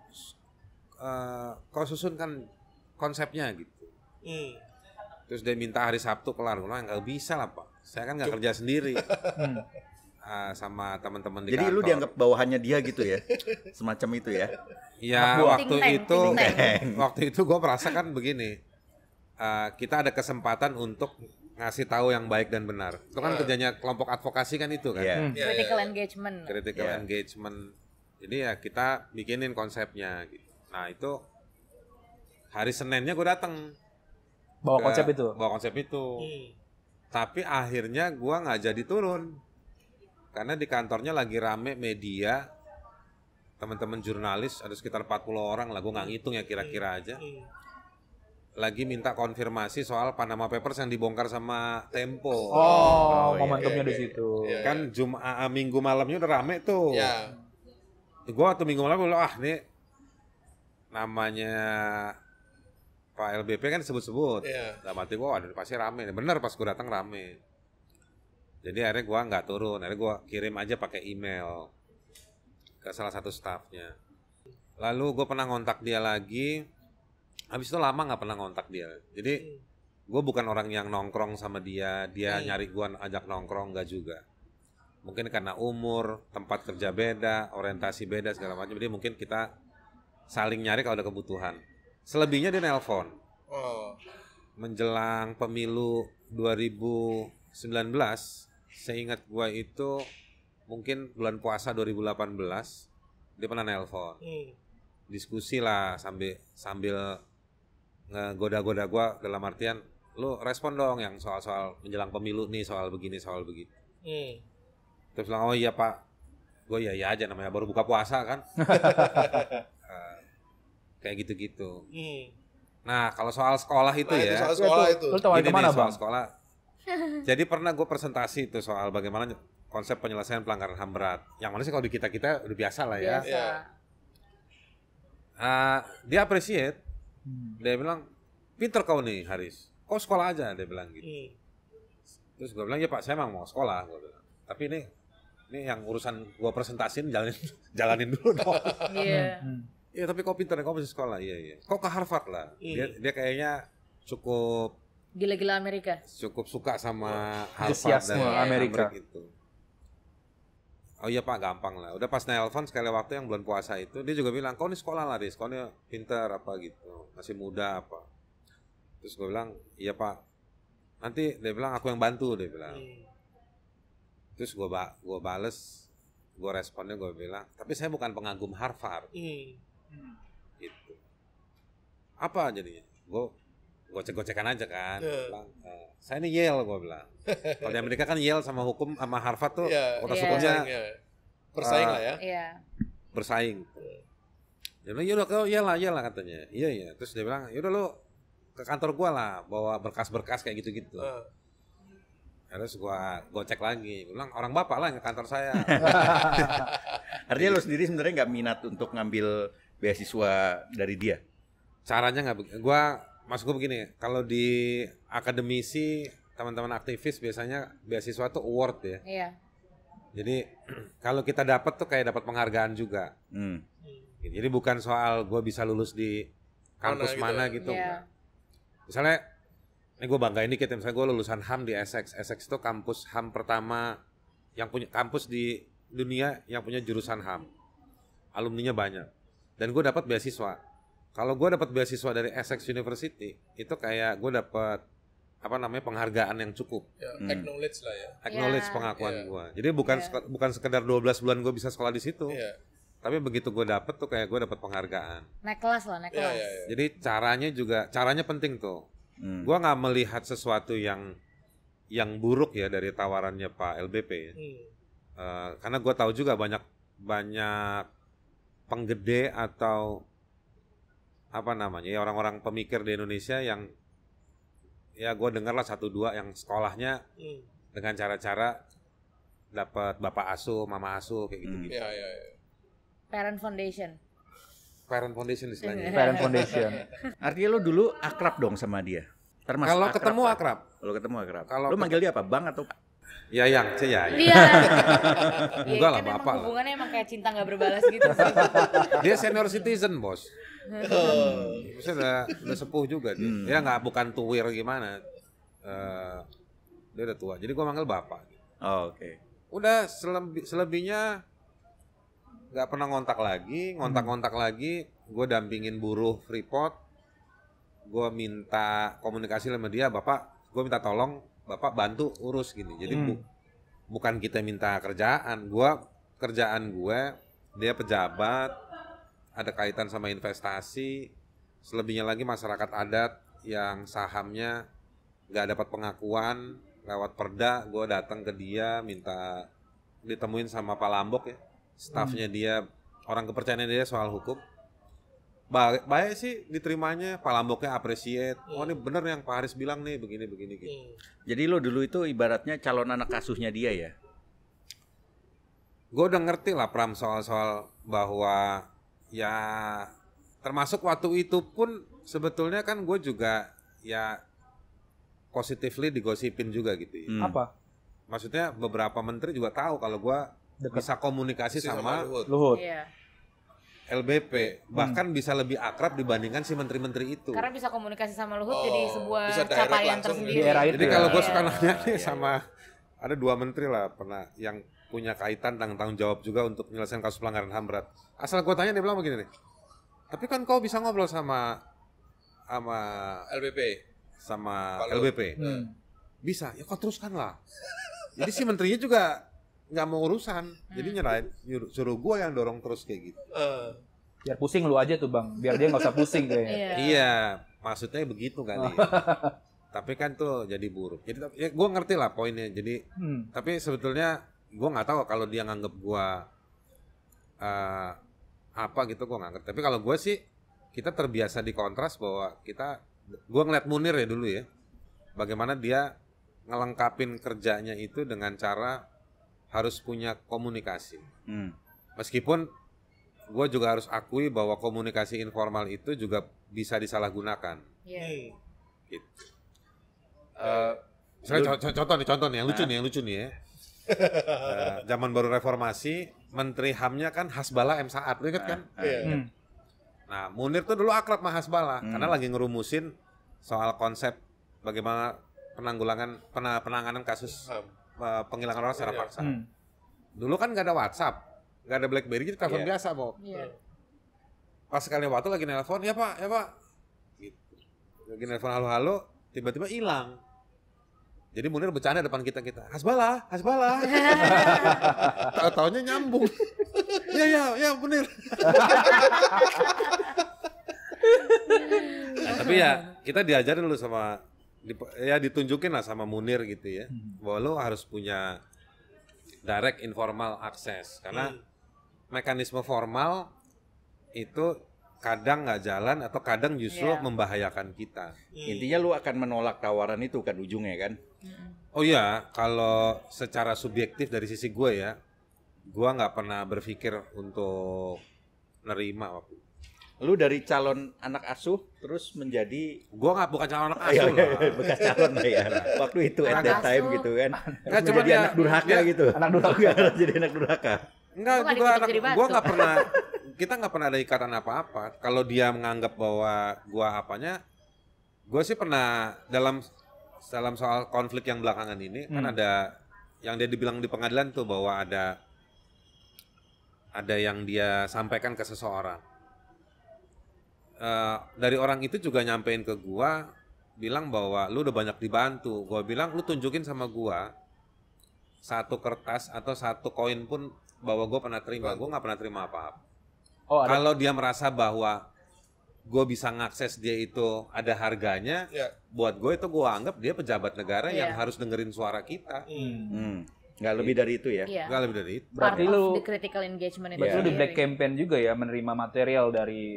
uh, kau susun kan konsepnya gitu. Hmm. Terus dia minta hari Sabtu kelar, lo nggak bisa lah pak. Saya kan nggak kerja sendiri. Uh, sama teman-teman di Jadi kantor. lu dianggap bawahannya dia gitu ya, semacam itu ya? Iya waktu ting itu, ting waktu itu gue merasa kan begini, uh, kita ada kesempatan untuk ngasih tahu yang baik dan benar. Itu kan hmm. kerjanya kelompok advokasi kan itu kan. Yeah. Hmm. Iya, Critical iya. engagement. Critical yeah. engagement. Jadi ya kita bikinin konsepnya gitu. Nah itu hari Seninnya gue datang. Bawa ke, konsep itu. Bawa konsep itu. Hmm. Tapi akhirnya gue nggak jadi turun karena di kantornya lagi rame media teman-teman jurnalis ada sekitar 40 orang lah gue nggak hmm. ngitung ya kira-kira hmm. aja hmm. lagi minta konfirmasi soal Panama Papers yang dibongkar sama Tempo. Oh, oh iya, momentumnya iya, iya, di situ. Iya, iya. Kan Jumat ah, ah, minggu malamnya udah rame tuh. Iya. Gue waktu minggu malam gue ah nih namanya Pak LBP kan disebut-sebut. Yeah. Dalam hati gue, pasti rame. Bener pas gue datang rame. Jadi akhirnya gue nggak turun. Akhirnya gue kirim aja pakai email ke salah satu staffnya. Lalu gue pernah ngontak dia lagi. Habis itu lama nggak pernah ngontak dia. Jadi hmm. gue bukan orang yang nongkrong sama dia. Dia hmm. nyari gue ajak nongkrong nggak juga. Mungkin karena umur, tempat kerja beda, orientasi beda segala macam. Jadi mungkin kita saling nyari kalau ada kebutuhan. Selebihnya dia nelpon. Oh. Menjelang pemilu 2019, ingat gue itu mungkin bulan puasa 2018 dia pernah nelpon. Hmm. Diskusi lah sambil sambil ngegoda-goda gue dalam artian lu respon dong yang soal-soal menjelang pemilu nih soal begini soal begitu hmm. terus bilang oh iya pak gue iya ya aja namanya baru buka puasa kan kayak gitu-gitu. Hmm. Nah kalau soal sekolah itu nah, ya. Itu soal sekolah itu. itu. tahu nih, bang? sekolah. Jadi pernah gue presentasi itu soal bagaimana konsep penyelesaian pelanggaran ham berat. Yang mana sih kalau di kita kita udah biasa lah ya. Biasa. Uh, dia appreciate. Hmm. Dia bilang, pinter kau nih Haris. Kau sekolah aja dia bilang gitu. Hmm. Terus gue bilang ya Pak, saya emang mau sekolah. Gua bilang. Tapi ini ini yang urusan gue presentasiin jalanin jalanin dulu dong. Iya. yeah. Hmm. Iya tapi kok pintar, ya? kok masih sekolah, iya iya. Kok ke Harvard lah. Iya. Dia, dia kayaknya cukup gila-gila Amerika. Cukup suka sama Harvard dan Amerika. Amerika itu. Oh iya Pak, gampang lah. Udah pas nelpon sekali waktu yang bulan puasa itu, dia juga bilang, kau ini sekolah lah, Riz. Kau ini pintar apa gitu. Masih muda apa. Terus gue bilang, iya Pak. Nanti dia bilang, aku yang bantu, dia bilang. Hmm. Terus gue ba gua bales, gue responnya gue bilang, tapi saya bukan pengagum Harvard. Hmm itu. Apa jadinya? Gue gocek-gocekan aja kan. Yeah. Bilang, uh, saya ini yel gue bilang. Kalau di Amerika kan yel sama hukum sama Harvard tuh yeah. kota yeah. hukumnya yeah. bersaing lah ya. Yeah. Iya. Bersaing. Dia bilang, yaudah kau Yale lah, Yale lah katanya. Iya iya. Terus dia bilang, yaudah lo ke kantor gue lah bawa berkas-berkas kayak gitu-gitu. Uh. Terus gua gocek lagi, bilang orang bapak lah yang ke kantor saya. Artinya lo sendiri sebenarnya nggak minat untuk ngambil beasiswa dari dia? Caranya nggak, gua maksud gue begini, kalau di akademisi teman-teman aktivis biasanya beasiswa tuh award ya. Iya. Jadi kalau kita dapat tuh kayak dapat penghargaan juga. Hmm. Jadi bukan soal gue bisa lulus di kampus mana, gitu mana ya? gitu. gitu. Iya. Yeah. Misalnya, ini gue bangga ini kita. misalnya gue lulusan HAM di Essex. Essex itu kampus HAM pertama yang punya kampus di dunia yang punya jurusan HAM. Alumninya banyak dan gue dapat beasiswa kalau gue dapat beasiswa dari Essex University itu kayak gue dapat apa namanya penghargaan yang cukup ya, hmm. acknowledge lah ya acknowledge yeah. pengakuan yeah. gue jadi bukan yeah. Sek- bukan sekedar 12 bulan gue bisa sekolah di situ yeah. tapi begitu gue dapet tuh kayak gue dapet penghargaan naik kelas lah naik ya, kelas yeah, yeah, yeah. jadi caranya juga caranya penting tuh hmm. gue nggak melihat sesuatu yang yang buruk ya dari tawarannya Pak LBP hmm. uh, karena gue tahu juga banyak banyak penggede atau apa namanya ya orang-orang pemikir di Indonesia yang ya gue dengar lah satu dua yang sekolahnya hmm. dengan cara-cara dapat bapak asuh, mama asuh kayak gitu gitu. Ya, ya, ya. Parent Foundation. Parent Foundation istilahnya. Parent Foundation. Artinya lo dulu akrab dong sama dia. Termasuk Kalau ketemu akrab. Kalau ketemu akrab. Kalau lo manggil dia apa? Bang atau Pak? Ya yang, saya ya. Iya. iya. Enggak lah kan bapak. Emang hubungannya emang kayak cinta nggak berbalas gitu sih. dia senior citizen bos. Oh. Saya udah, udah sepuh juga dia. Hmm. Dia nggak bukan tuwir gimana. Uh, dia udah tua. Jadi gua manggil bapak. Oh, Oke. Okay. Udah selebi selebihnya nggak pernah ngontak lagi, ngontak-ngontak lagi. Gue dampingin buruh Freeport. Gue minta komunikasi sama dia, bapak. Gue minta tolong bapak bantu urus gini jadi hmm. bu, bukan kita minta kerjaan gua kerjaan gue dia pejabat ada kaitan sama investasi selebihnya lagi masyarakat adat yang sahamnya nggak dapat pengakuan lewat perda gue datang ke dia minta ditemuin sama Pak Lambok ya stafnya hmm. dia orang kepercayaan dia soal hukum baik, baik sih diterimanya Pak Lamboknya apresiat, Hmm. oh ini bener yang Pak Haris bilang nih begini begini gitu Hmm. jadi lo dulu itu ibaratnya calon anak kasusnya dia ya gue udah ngerti lah Pram soal-soal bahwa ya termasuk waktu itu pun sebetulnya kan gue juga ya positively digosipin juga gitu ya. Hmm. apa maksudnya beberapa menteri juga tahu kalau gue bisa komunikasi sama, sama Luhut, Luhut. Yeah LBP hmm. bahkan bisa lebih akrab dibandingkan si menteri-menteri itu karena bisa komunikasi sama Luhut oh, jadi sebuah capaian tersendiri itu. Iya, iya. jadi kalau gue suka iya, nanya nih sama ada dua menteri lah pernah yang punya kaitan tentang tanggung jawab juga untuk menyelesaikan kasus pelanggaran HAM berat asal gue tanya dia bilang begini nih tapi kan kau bisa ngobrol sama sama LBP sama Pak LBP hmm. bisa ya kau teruskan lah jadi si menterinya juga nggak mau urusan hmm. jadi nyerahin suruh gue yang dorong terus kayak gitu uh. biar pusing lu aja tuh bang biar dia nggak usah pusing kayaknya yeah. iya maksudnya begitu kali ya. Oh. tapi kan tuh jadi buruk jadi ya gue ngerti lah poinnya jadi hmm. tapi sebetulnya gue nggak tahu kalau dia nganggep gue uh, apa gitu gue nggak ngerti tapi kalau gue sih kita terbiasa di kontras bahwa kita gue ngeliat Munir ya dulu ya bagaimana dia ngelengkapin kerjanya itu dengan cara harus punya komunikasi. Hmm. Meskipun gue juga harus akui bahwa komunikasi informal itu juga bisa disalahgunakan. Yeah. Iya. Gitu. Uh, misalnya contoh, contoh nih, contoh nih, yang lucu nah. nih, yang lucu nih ya. uh, zaman baru reformasi, Menteri Hamnya kan Hasbala M Saat, lu inget nah, kan? Uh, yeah. Iya. hmm. Nah, Munir tuh dulu akrab sama Hasbala hmm. karena lagi ngerumusin soal konsep bagaimana penanggulangan penanganan kasus Eh, penghilangan orang secara iya. paksa. Hmm. Dulu kan nggak ada WhatsApp, nggak ada BlackBerry, kita telepon yeah. biasa, Bob. Yeah. Pas sekali waktu lagi nelpon, ya Pak, ya Pak. Gitu. Lagi nelpon halo-halo, tiba-tiba hilang. Jadi Munir bercanda depan kita kita. Hasbala, Hasbala. Tahu taunya nyambung. ya ya ya Munir. nah, tapi ya kita diajarin dulu sama ya ditunjukin lah sama Munir gitu ya hmm. bahwa lo harus punya direct informal access karena hmm. mekanisme formal itu kadang nggak jalan atau kadang justru yeah. membahayakan kita hmm. intinya lo akan menolak tawaran itu kan ujungnya kan hmm. oh ya, kalau secara subjektif dari sisi gue ya gue nggak pernah berpikir untuk nerima waktu lu dari calon anak asuh terus menjadi gua nggak bukan calon anak iya, asuh lah. Iya, iya, bekas calon lah ya waktu itu at that time gitu kan nggak cuma ya, ya. gitu. jadi anak durhaka gitu anak durhaka jadi anak durhaka Enggak, gua juga anak, gua nggak pernah kita nggak pernah ada ikatan apa-apa kalau dia menganggap bahwa gua apanya gua sih pernah dalam dalam soal konflik yang belakangan ini kan hmm. kan ada yang dia dibilang di pengadilan tuh bahwa ada ada yang dia sampaikan ke seseorang uh, dari orang itu juga nyampein ke gua bilang bahwa lu udah banyak dibantu. Gua bilang lu tunjukin sama gua satu kertas atau satu koin pun bahwa gua pernah terima. Iya. Gua nggak pernah terima apa-apa. Oh, ada. Kalau dia merasa bahwa gua bisa ngakses dia itu ada harganya, yeah. buat gua itu gua anggap dia pejabat negara yeah. yang iya. harus dengerin suara kita. Hmm. Hmm. Gak lebih dari itu ya? Yeah. Gak lebih dari itu. Berarti lu critical engagement itu. Berarti lu di black campaign juga ya menerima material dari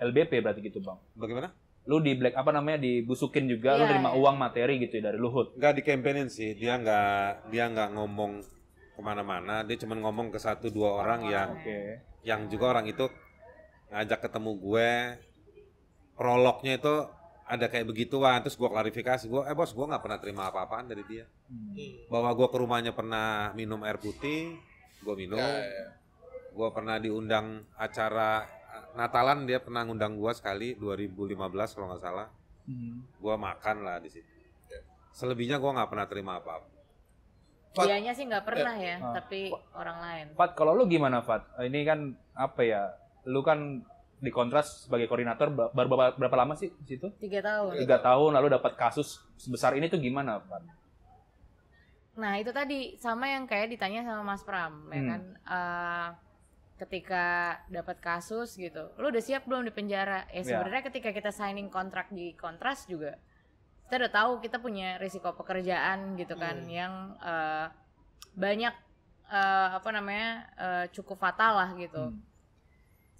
LBP berarti gitu bang bagaimana lu di black apa namanya dibusukin juga yeah, lu iya. terima uang materi gitu ya dari Luhut di campaignin sih dia nggak dia nggak ngomong kemana-mana dia cuma ngomong ke satu dua orang ya, yang okay. yang juga orang itu ngajak ketemu gue prolognya itu ada kayak begituan terus gue klarifikasi gue eh bos gue nggak pernah terima apa-apaan dari dia hmm. bahwa gue ke rumahnya pernah minum air putih gue minum yeah, yeah. gue pernah diundang acara Natalan dia pernah ngundang gua sekali 2015 kalau nggak salah. Hmm. Gua makan lah di situ. Selebihnya gua nggak pernah terima apa-apa. Dianya sih nggak pernah eh, ya, uh, tapi Fat, orang lain. Fat, kalau lu gimana Fat? Ini kan apa ya? Lu kan di kontras sebagai koordinator baru berapa, berapa lama sih di situ? Tiga tahun. Tiga tahun lalu dapat kasus sebesar ini tuh gimana Fat? Nah itu tadi sama yang kayak ditanya sama Mas Pram, ya hmm. ya kan? Uh, ketika dapat kasus gitu lu udah siap belum di penjara ya, ya. sebenarnya yeah. ketika kita signing kontrak di kontras juga kita udah tahu kita punya risiko pekerjaan gitu kan hmm. yang uh, banyak uh, apa namanya uh, cukup fatal lah gitu hmm.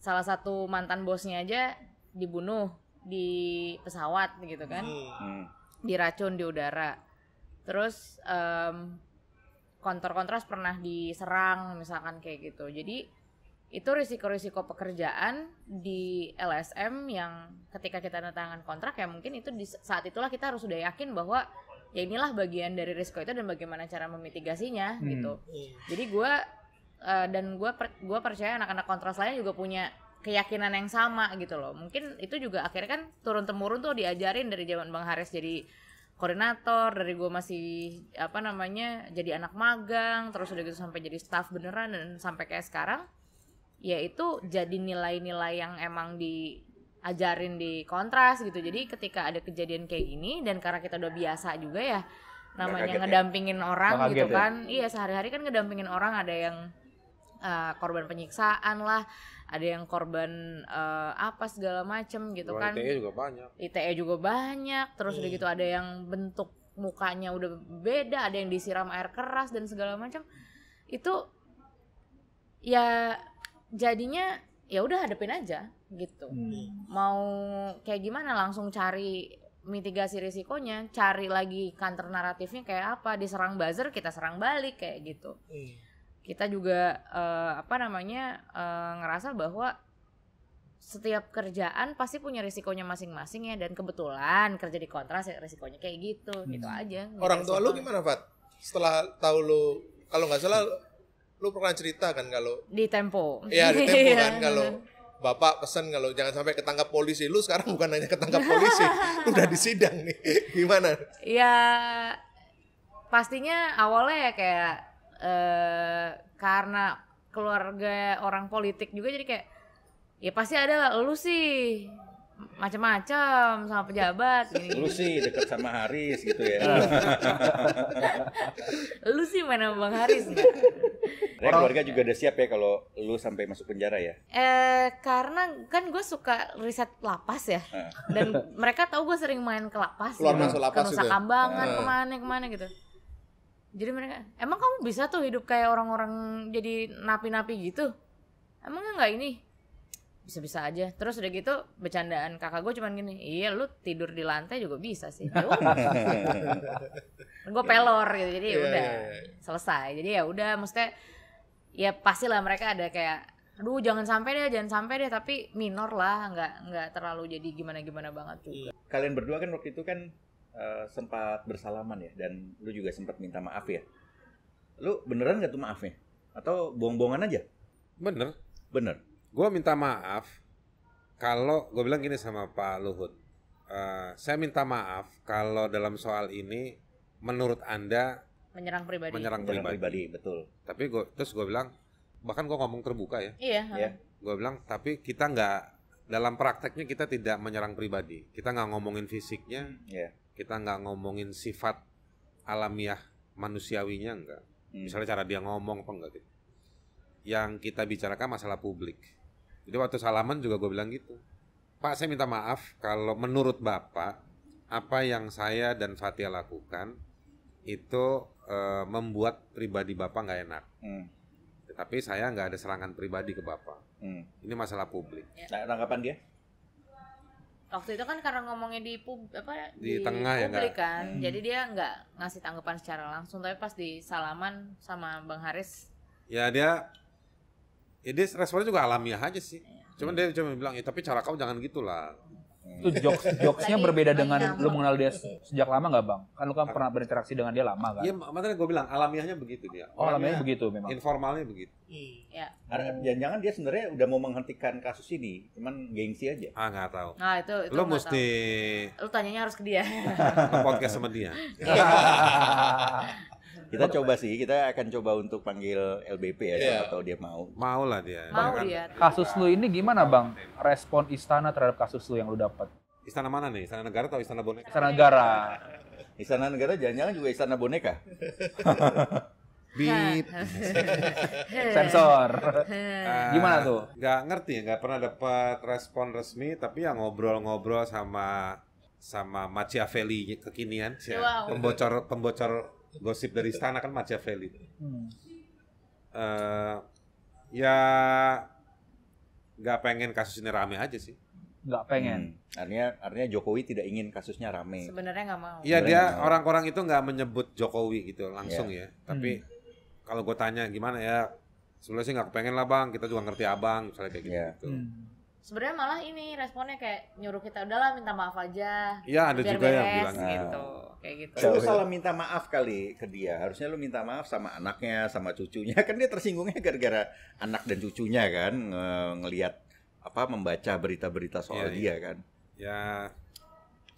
salah satu mantan bosnya aja dibunuh di pesawat gitu kan hmm. hmm. diracun di udara terus um, kantor kontras pernah diserang misalkan kayak gitu jadi itu risiko-risiko pekerjaan di LSM yang ketika kita tangan kontrak ya mungkin itu di saat itulah kita harus sudah yakin bahwa ya inilah bagian dari risiko itu dan bagaimana cara memitigasinya hmm. gitu. Iya. Jadi gue uh, dan gue per, gua percaya anak-anak kontras lain juga punya keyakinan yang sama gitu loh. Mungkin itu juga akhirnya kan turun temurun tuh diajarin dari zaman Bang Haris jadi koordinator dari gue masih apa namanya jadi anak magang terus udah gitu sampai jadi staff beneran dan sampai kayak sekarang ya itu jadi nilai-nilai yang emang diajarin di kontras gitu jadi ketika ada kejadian kayak gini dan karena kita udah biasa juga ya namanya ya? ngedampingin ya. orang gitu ya. kan iya sehari-hari kan ngedampingin orang ada yang uh, korban penyiksaan lah ada yang korban uh, apa segala macem gitu Luar kan ITE juga banyak ITE juga banyak terus hmm. udah gitu ada yang bentuk mukanya udah beda ada yang disiram air keras dan segala macam itu ya jadinya ya udah hadapin aja gitu hmm. mau kayak gimana langsung cari mitigasi risikonya cari lagi counter naratifnya kayak apa diserang buzzer kita serang balik kayak gitu hmm. kita juga uh, apa namanya uh, ngerasa bahwa setiap kerjaan pasti punya risikonya masing-masing ya dan kebetulan kerja di kontras ya risikonya kayak gitu, gitu hmm. gitu aja orang tua lu gimana Fat setelah tahu lu kalau nggak salah lu pernah cerita kan kalau di Tempo. Iya, di Tempo iya. kan kalau Bapak pesan kalau jangan sampai ketangkap polisi. Lu sekarang bukan hanya ketangkap polisi, lu udah disidang nih. Gimana? Ya pastinya awalnya ya kayak eh karena keluarga orang politik juga jadi kayak ya pasti ada lah lu sih macam-macam sama pejabat gini. Lu sih deket sama Haris gitu ya. lu sih main sama Bang Haris Orang keluarga juga udah siap ya kalau lu sampai masuk penjara ya? Eh karena kan gue suka riset lapas ya, ah. dan mereka tahu gue sering main ke lapas, Keluar gitu. masuk lapas ke Nusa Kambangan uh. Ah. kemana kemana gitu. Jadi mereka, emang kamu bisa tuh hidup kayak orang-orang jadi napi-napi gitu? Emangnya nggak ini? bisa-bisa aja terus udah gitu bercandaan kakak gue cuman gini iya lu tidur di lantai juga bisa sih ya gue pelor gitu jadi yeah, iya, udah yeah, yeah. selesai jadi ya udah maksudnya ya pastilah mereka ada kayak aduh jangan sampai deh jangan sampai deh tapi minor lah nggak nggak terlalu jadi gimana gimana banget iya. juga kalian berdua kan waktu itu kan uh, sempat bersalaman ya dan lu juga sempat minta maaf ya lu beneran gak tuh maafnya atau bohong-bohongan aja bener bener gue minta maaf kalau gue bilang gini sama Pak Luhut, uh, saya minta maaf kalau dalam soal ini menurut anda menyerang pribadi, menyerang pribadi, menyerang pribadi betul. Tapi gue terus gue bilang bahkan gue ngomong terbuka ya, iya, yeah. gue bilang tapi kita nggak dalam prakteknya kita tidak menyerang pribadi, kita nggak ngomongin fisiknya, yeah. kita nggak ngomongin sifat alamiah manusiawinya enggak, hmm. misalnya cara dia ngomong apa enggak gitu. Yang kita bicarakan masalah publik jadi waktu salaman juga gue bilang gitu. Pak saya minta maaf kalau menurut Bapak apa yang saya dan Fatia lakukan itu e, membuat pribadi Bapak nggak enak. Hmm. Tapi saya nggak ada serangan pribadi ke Bapak. Hmm. Ini masalah publik. Ya. Nah, tanggapan dia? waktu itu kan karena ngomongnya di pub apa di, di tengah ya, publik ya kan hmm. jadi dia nggak ngasih tanggapan secara langsung tapi pas di salaman sama bang Haris ya dia ya dia responnya juga alamiah aja sih iya. cuman dia cuma bilang ya tapi cara kau jangan gitulah itu jokes jokesnya berbeda dengan lu mengenal dia iya. sejak lama nggak bang kan lu kan pernah berinteraksi dengan dia lama kan iya makanya gue bilang alamiahnya begitu dia oh alamiahnya begitu memang informalnya begitu iya hmm. jangan-jangan dia sebenarnya udah mau menghentikan kasus ini cuman gengsi aja ah nggak tahu nah itu, itu lu mesti tahu. lu tanyanya harus ke dia podcast sama dia kita coba sih kita akan coba untuk panggil LBP ya yeah. Iya. atau dia mau mau lah dia mau kan? dia kasus lu ini gimana bang respon istana terhadap kasus lu yang lu dapat istana mana nih istana negara atau istana boneka istana negara istana negara jangan-jangan juga istana boneka Bip. Sensor. Gimana tuh? Ah, gak ngerti, gak pernah dapat respon resmi, tapi ya ngobrol-ngobrol sama sama Machiavelli kekinian, wow. pembocor pembocor gosip dari istana kan Machiavelli. Hmm. Uh, ya nggak pengen kasus ini rame aja sih. Nggak pengen. Hmm. Artinya artinya Jokowi tidak ingin kasusnya rame. Sebenarnya nggak mau. Iya dia orang-orang itu nggak menyebut Jokowi gitu iya. langsung yeah. ya. Hmm. Tapi hmm. kalau gue tanya gimana ya sebenarnya sih nggak kepengen lah bang. Kita juga ngerti abang misalnya kayak gitu. Iya. Yeah. gitu. Hmm sebenarnya malah ini responnya kayak nyuruh kita udahlah minta maaf aja. Iya ada juga beres, yang bilang gitu. Ah kayak gitu. Lu ya. salah minta maaf kali ke dia. Harusnya lu minta maaf sama anaknya, sama cucunya. Kan dia tersinggungnya gara-gara anak dan cucunya kan ng ngelihat apa membaca berita-berita soal ya, dia kan. Ya.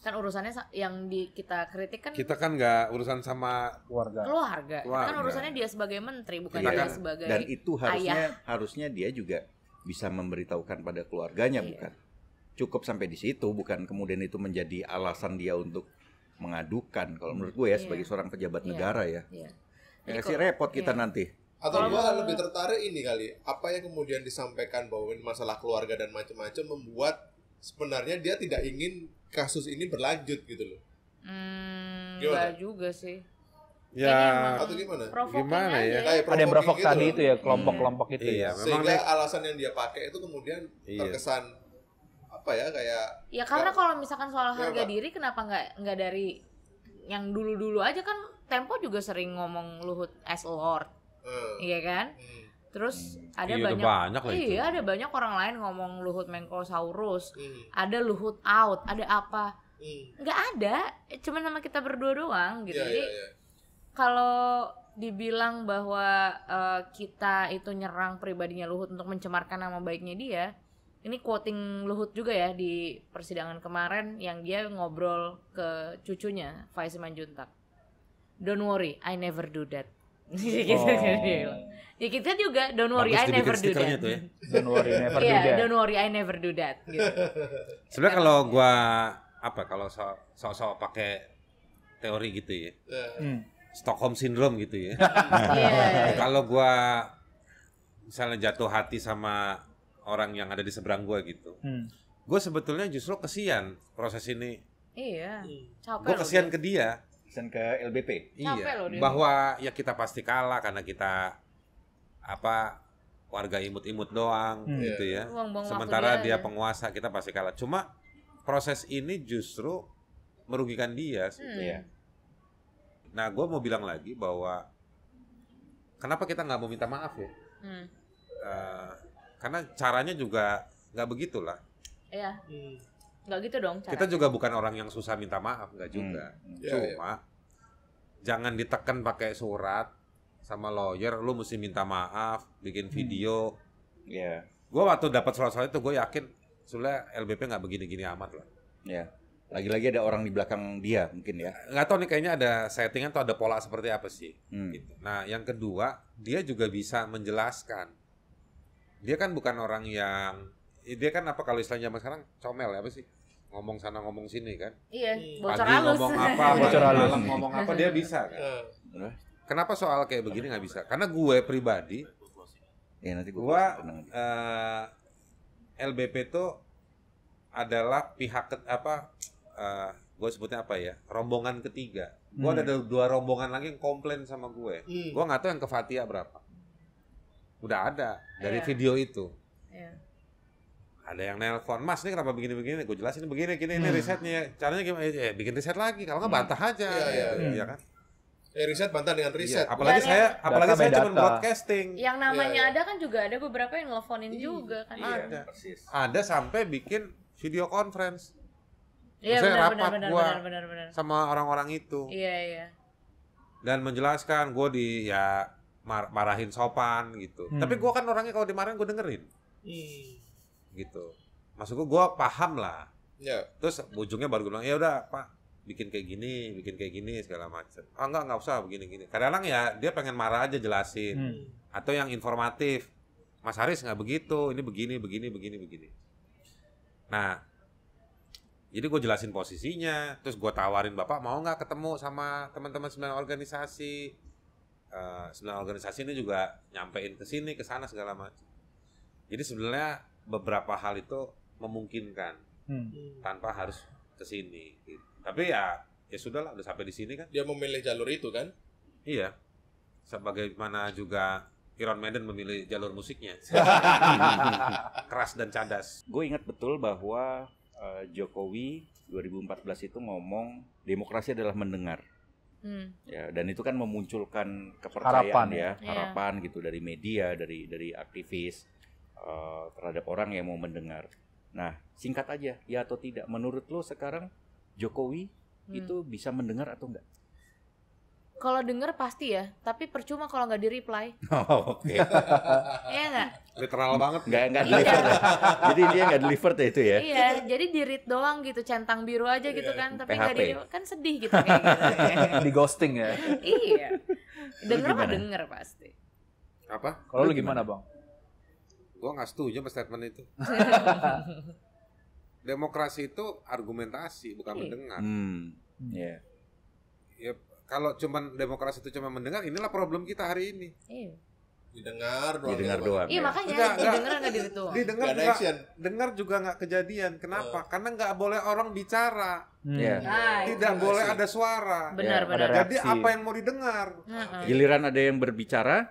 Kan urusannya yang di kita kritik kan kita kan nggak urusan sama keluarga. Keluarga. Kan keluarga. Kan urusannya dia sebagai menteri bukan ya, dia sebagai Dan itu harusnya ayah. harusnya dia juga bisa memberitahukan pada keluarganya iya. bukan? cukup sampai di situ bukan kemudian itu menjadi alasan dia untuk mengadukan kalau hmm. menurut gue ya yeah. sebagai seorang pejabat yeah. negara ya. Yeah. Ya, sih repot yeah. kita iya. nanti. Atau gue iya. yeah. lebih tertarik ini kali, apa yang kemudian disampaikan bahwa ini masalah keluarga dan macam-macam membuat sebenarnya dia tidak ingin kasus ini berlanjut gitu loh. Hmm, Gimana? juga sih. Ya, atau gimana? Gimana ya? Kayak Ada yang provok gitu tadi loh. itu ya, kelompok-kelompok hmm. itu iya. ya. Memang Sehingga alasan yang dia pakai itu kemudian iya. terkesan apa ya kayak ya karena kalau misalkan soal harga ya, diri kenapa nggak nggak dari yang dulu-dulu aja kan Tempo juga sering ngomong Luhut as Lord, uh, iya kan? Uh, Terus hmm. ada iya, banyak, banyak iya itu. ada banyak orang lain ngomong Luhut Mengkosaurus, uh, hmm. ada Luhut Out, ada apa? Nggak ada, cuma nama kita berdua doang gitu. Yeah, Jadi yeah, yeah. kalau dibilang bahwa uh, kita itu nyerang pribadinya Luhut untuk mencemarkan nama baiknya dia, ini quoting Luhut juga ya di persidangan kemarin yang dia ngobrol ke cucunya Faiz Manjuntak. Don't worry, I never do that. Gitu, gitu, gitu. Oh. ya kita juga don't worry Bagus I never do that. ya. Don't worry never yeah, do iya, that. don't worry I never do that gitu. Sebenarnya kalau gua apa kalau so-so pakai teori gitu ya. Hmm. Stockholm syndrome gitu ya. yeah. Kalau gua misalnya jatuh hati sama orang yang ada di seberang gue gitu. Hmm. Gue sebetulnya justru kesian proses ini. Iya. Hmm. gue kesian ke dia. Kesian ke LBP. iya. Loh Bahwa ya kita pasti kalah karena kita apa warga imut-imut doang hmm. gitu ya. Buang -buang Sementara dia, dia ya. penguasa kita pasti kalah. Cuma proses ini justru merugikan dia Hmm. ya. Nah, gue mau bilang lagi bahwa kenapa kita nggak mau minta maaf ya? Hmm. Uh, karena caranya juga nggak lah. iya hmm. nggak gitu dong caranya. kita juga bukan orang yang susah minta maaf nggak hmm. juga hmm. Iya, yeah, cuma yeah. jangan ditekan pakai surat sama lawyer lu mesti minta maaf bikin hmm. video Iya. Yeah. gue waktu dapat surat-surat itu gue yakin sudah LBP nggak begini-gini amat lah Iya. Yeah. Lagi-lagi ada orang di belakang dia mungkin ya. Nggak tahu nih kayaknya ada settingan atau ada pola seperti apa sih. Hmm. Gitu. Nah yang kedua dia juga bisa menjelaskan dia kan bukan orang yang dia kan apa kalau istilahnya zaman sekarang comel ya apa sih ngomong sana ngomong sini kan iya, iya. bocor halus. ngomong apa bocor halus malam ngomong apa dia bisa kan iya. kenapa soal kayak begini nggak bisa karena gue pribadi ya nanti gue uh, LBP itu adalah pihak ke, apa uh, eh, gue sebutnya apa ya rombongan ketiga gue hmm. ada dua rombongan lagi yang komplain sama gue hmm. gue nggak tahu yang ke Fatia berapa udah ada dari yeah. video itu. Yeah. Ada yang nelpon, Mas ini kenapa begini-begini? Gue jelasin begini, gini, hmm. ini risetnya. Caranya gimana? Eh, eh, bikin riset lagi. Kalau nggak hmm. bantah aja. Iya, iya, Hmm. Ya kan? Eh, riset bantah dengan iya, riset. Ya, apalagi saya, apalagi saya cuma broadcasting. Yang iya, namanya ya, ya. ada kan juga ada beberapa yang nelfonin juga kan. Iya, ada. Persis. Ada sampai bikin video conference. Iya, saya benar, rapat benar, sama orang-orang itu. Iya, iya. Dan menjelaskan gue di ya mar marahin sopan gitu. Hmm. Tapi gue kan orangnya kalau dimarahin gue dengerin. Hmm. Gitu. Maksud gue gue paham lah. Yeah. Terus ujungnya baru gua bilang ya udah pak bikin kayak gini, bikin kayak gini segala macam. Ah enggak enggak usah begini gini. Kadang-kadang ya dia pengen marah aja jelasin hmm. atau yang informatif. Mas Haris nggak begitu, ini begini begini begini begini. Nah, jadi gue jelasin posisinya, terus gue tawarin bapak mau nggak ketemu sama teman-teman sembilan organisasi Eh, sebenarnya organisasi ini juga nyampein ke sini ke sana segala macam jadi sebenarnya beberapa hal itu memungkinkan hmm. tanpa harus ke sini gitu. tapi ya ya sudah lah udah sampai di sini kan dia memilih jalur itu kan iya sebagaimana juga Iron Maiden memilih jalur musiknya keras dan cadas. Gue ingat betul bahwa uh, Jokowi 2014 itu ngomong demokrasi adalah mendengar. Hmm. Ya, dan itu kan memunculkan kepercayaan harapan, ya, ya iya. harapan yeah. gitu dari media, dari dari aktivis uh, terhadap orang yang mau mendengar. Nah, singkat aja, ya atau tidak menurut lo sekarang Jokowi hmm. itu bisa mendengar atau enggak? kalau denger pasti ya, tapi percuma kalau nggak di reply. Oh, oke. iya nggak? Literal banget. Nggak nggak iya. deliver. Ya. jadi dia nggak deliver ya itu ya? Iya, jadi di read doang gitu, centang biru aja gitu iya, kan, iya. tapi nggak di kan sedih gitu kayak gitu. di ghosting ya? iya. Denger mah denger pasti. Apa? Kalau lu gimana, Bang? Gue nggak setuju sama statement itu. Demokrasi itu argumentasi bukan mendengar. Hmm, iya. Yeah. Ya, kalau cuman demokrasi itu cuma mendengar, inilah problem kita hari ini. Iya. Didengar doang. Didengar doang. Iya, ya. makanya enggak, didengar enggak gitu. Didengar enggak, enggak, enggak dengar juga enggak kejadian. Kenapa? Uh. Karena enggak boleh orang bicara. Hmm. Yeah. Iya. Ya. Nah, Tidak boleh ada suara. Benar, ya, benar. Jadi apa yang mau didengar? Uh -huh. Giliran ada yang berbicara,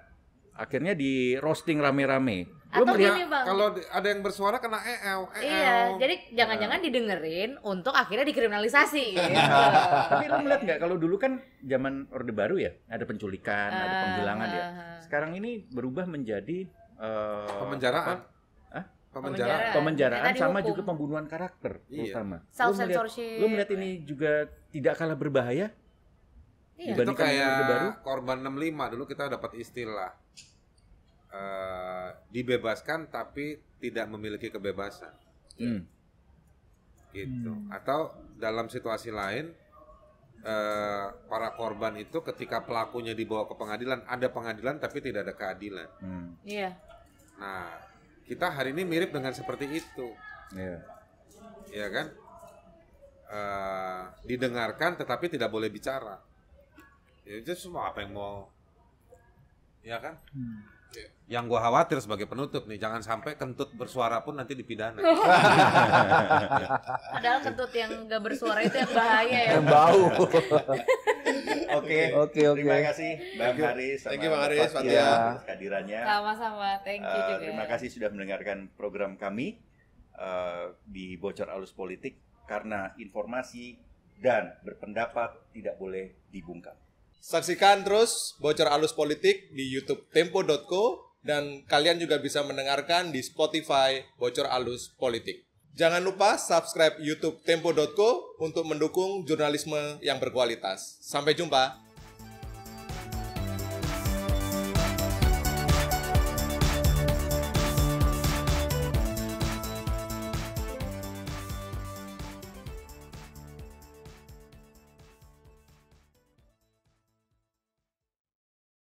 akhirnya di roasting rame-rame atau melihat, gini bang kalau ada yang bersuara kena EL, EL. E, iya jadi jangan-jangan nah. didengerin untuk akhirnya dikriminalisasi gitu. tapi lu melihat nggak kalau dulu kan zaman orde baru ya ada penculikan uh, ada ah, penghilangan ya ah, ah. sekarang ini berubah menjadi uh, pemenjaraan apa? pemenjaraan, pemenjaraan sama hukum. juga pembunuhan karakter iya. terutama. Lu melihat ini juga tidak kalah berbahaya? Iya. Dibandingkan itu kayak baru? korban 65 dulu kita dapat istilah uh, dibebaskan tapi tidak memiliki kebebasan. Hmm. Ya. Gitu. Hmm. Atau dalam situasi lain uh, para korban itu ketika pelakunya dibawa ke pengadilan ada pengadilan tapi tidak ada keadilan. Hmm. Iya. Hmm. Yeah. Nah, kita hari ini mirip dengan seperti itu. Iya. Yeah. Iya kan? Uh, didengarkan tetapi tidak boleh bicara. Ya itu semua apa yang mau ya kan? Hmm yang gue khawatir sebagai penutup nih jangan sampai kentut bersuara pun nanti dipidana padahal kentut yang gak bersuara itu yang bahaya ya yang bau oke oke oke terima kasih bang Haris thank you bang Haris Fatia kehadirannya sama-sama thank you eh, terima kasih sudah mendengarkan program kami eh, di bocor alus politik karena informasi dan berpendapat tidak boleh dibungkam Saksikan terus bocor alus politik di youtube tempo.co dan kalian juga bisa mendengarkan di Spotify Bocor Alus Politik. Jangan lupa subscribe YouTube Tempo.co untuk mendukung jurnalisme yang berkualitas. Sampai jumpa.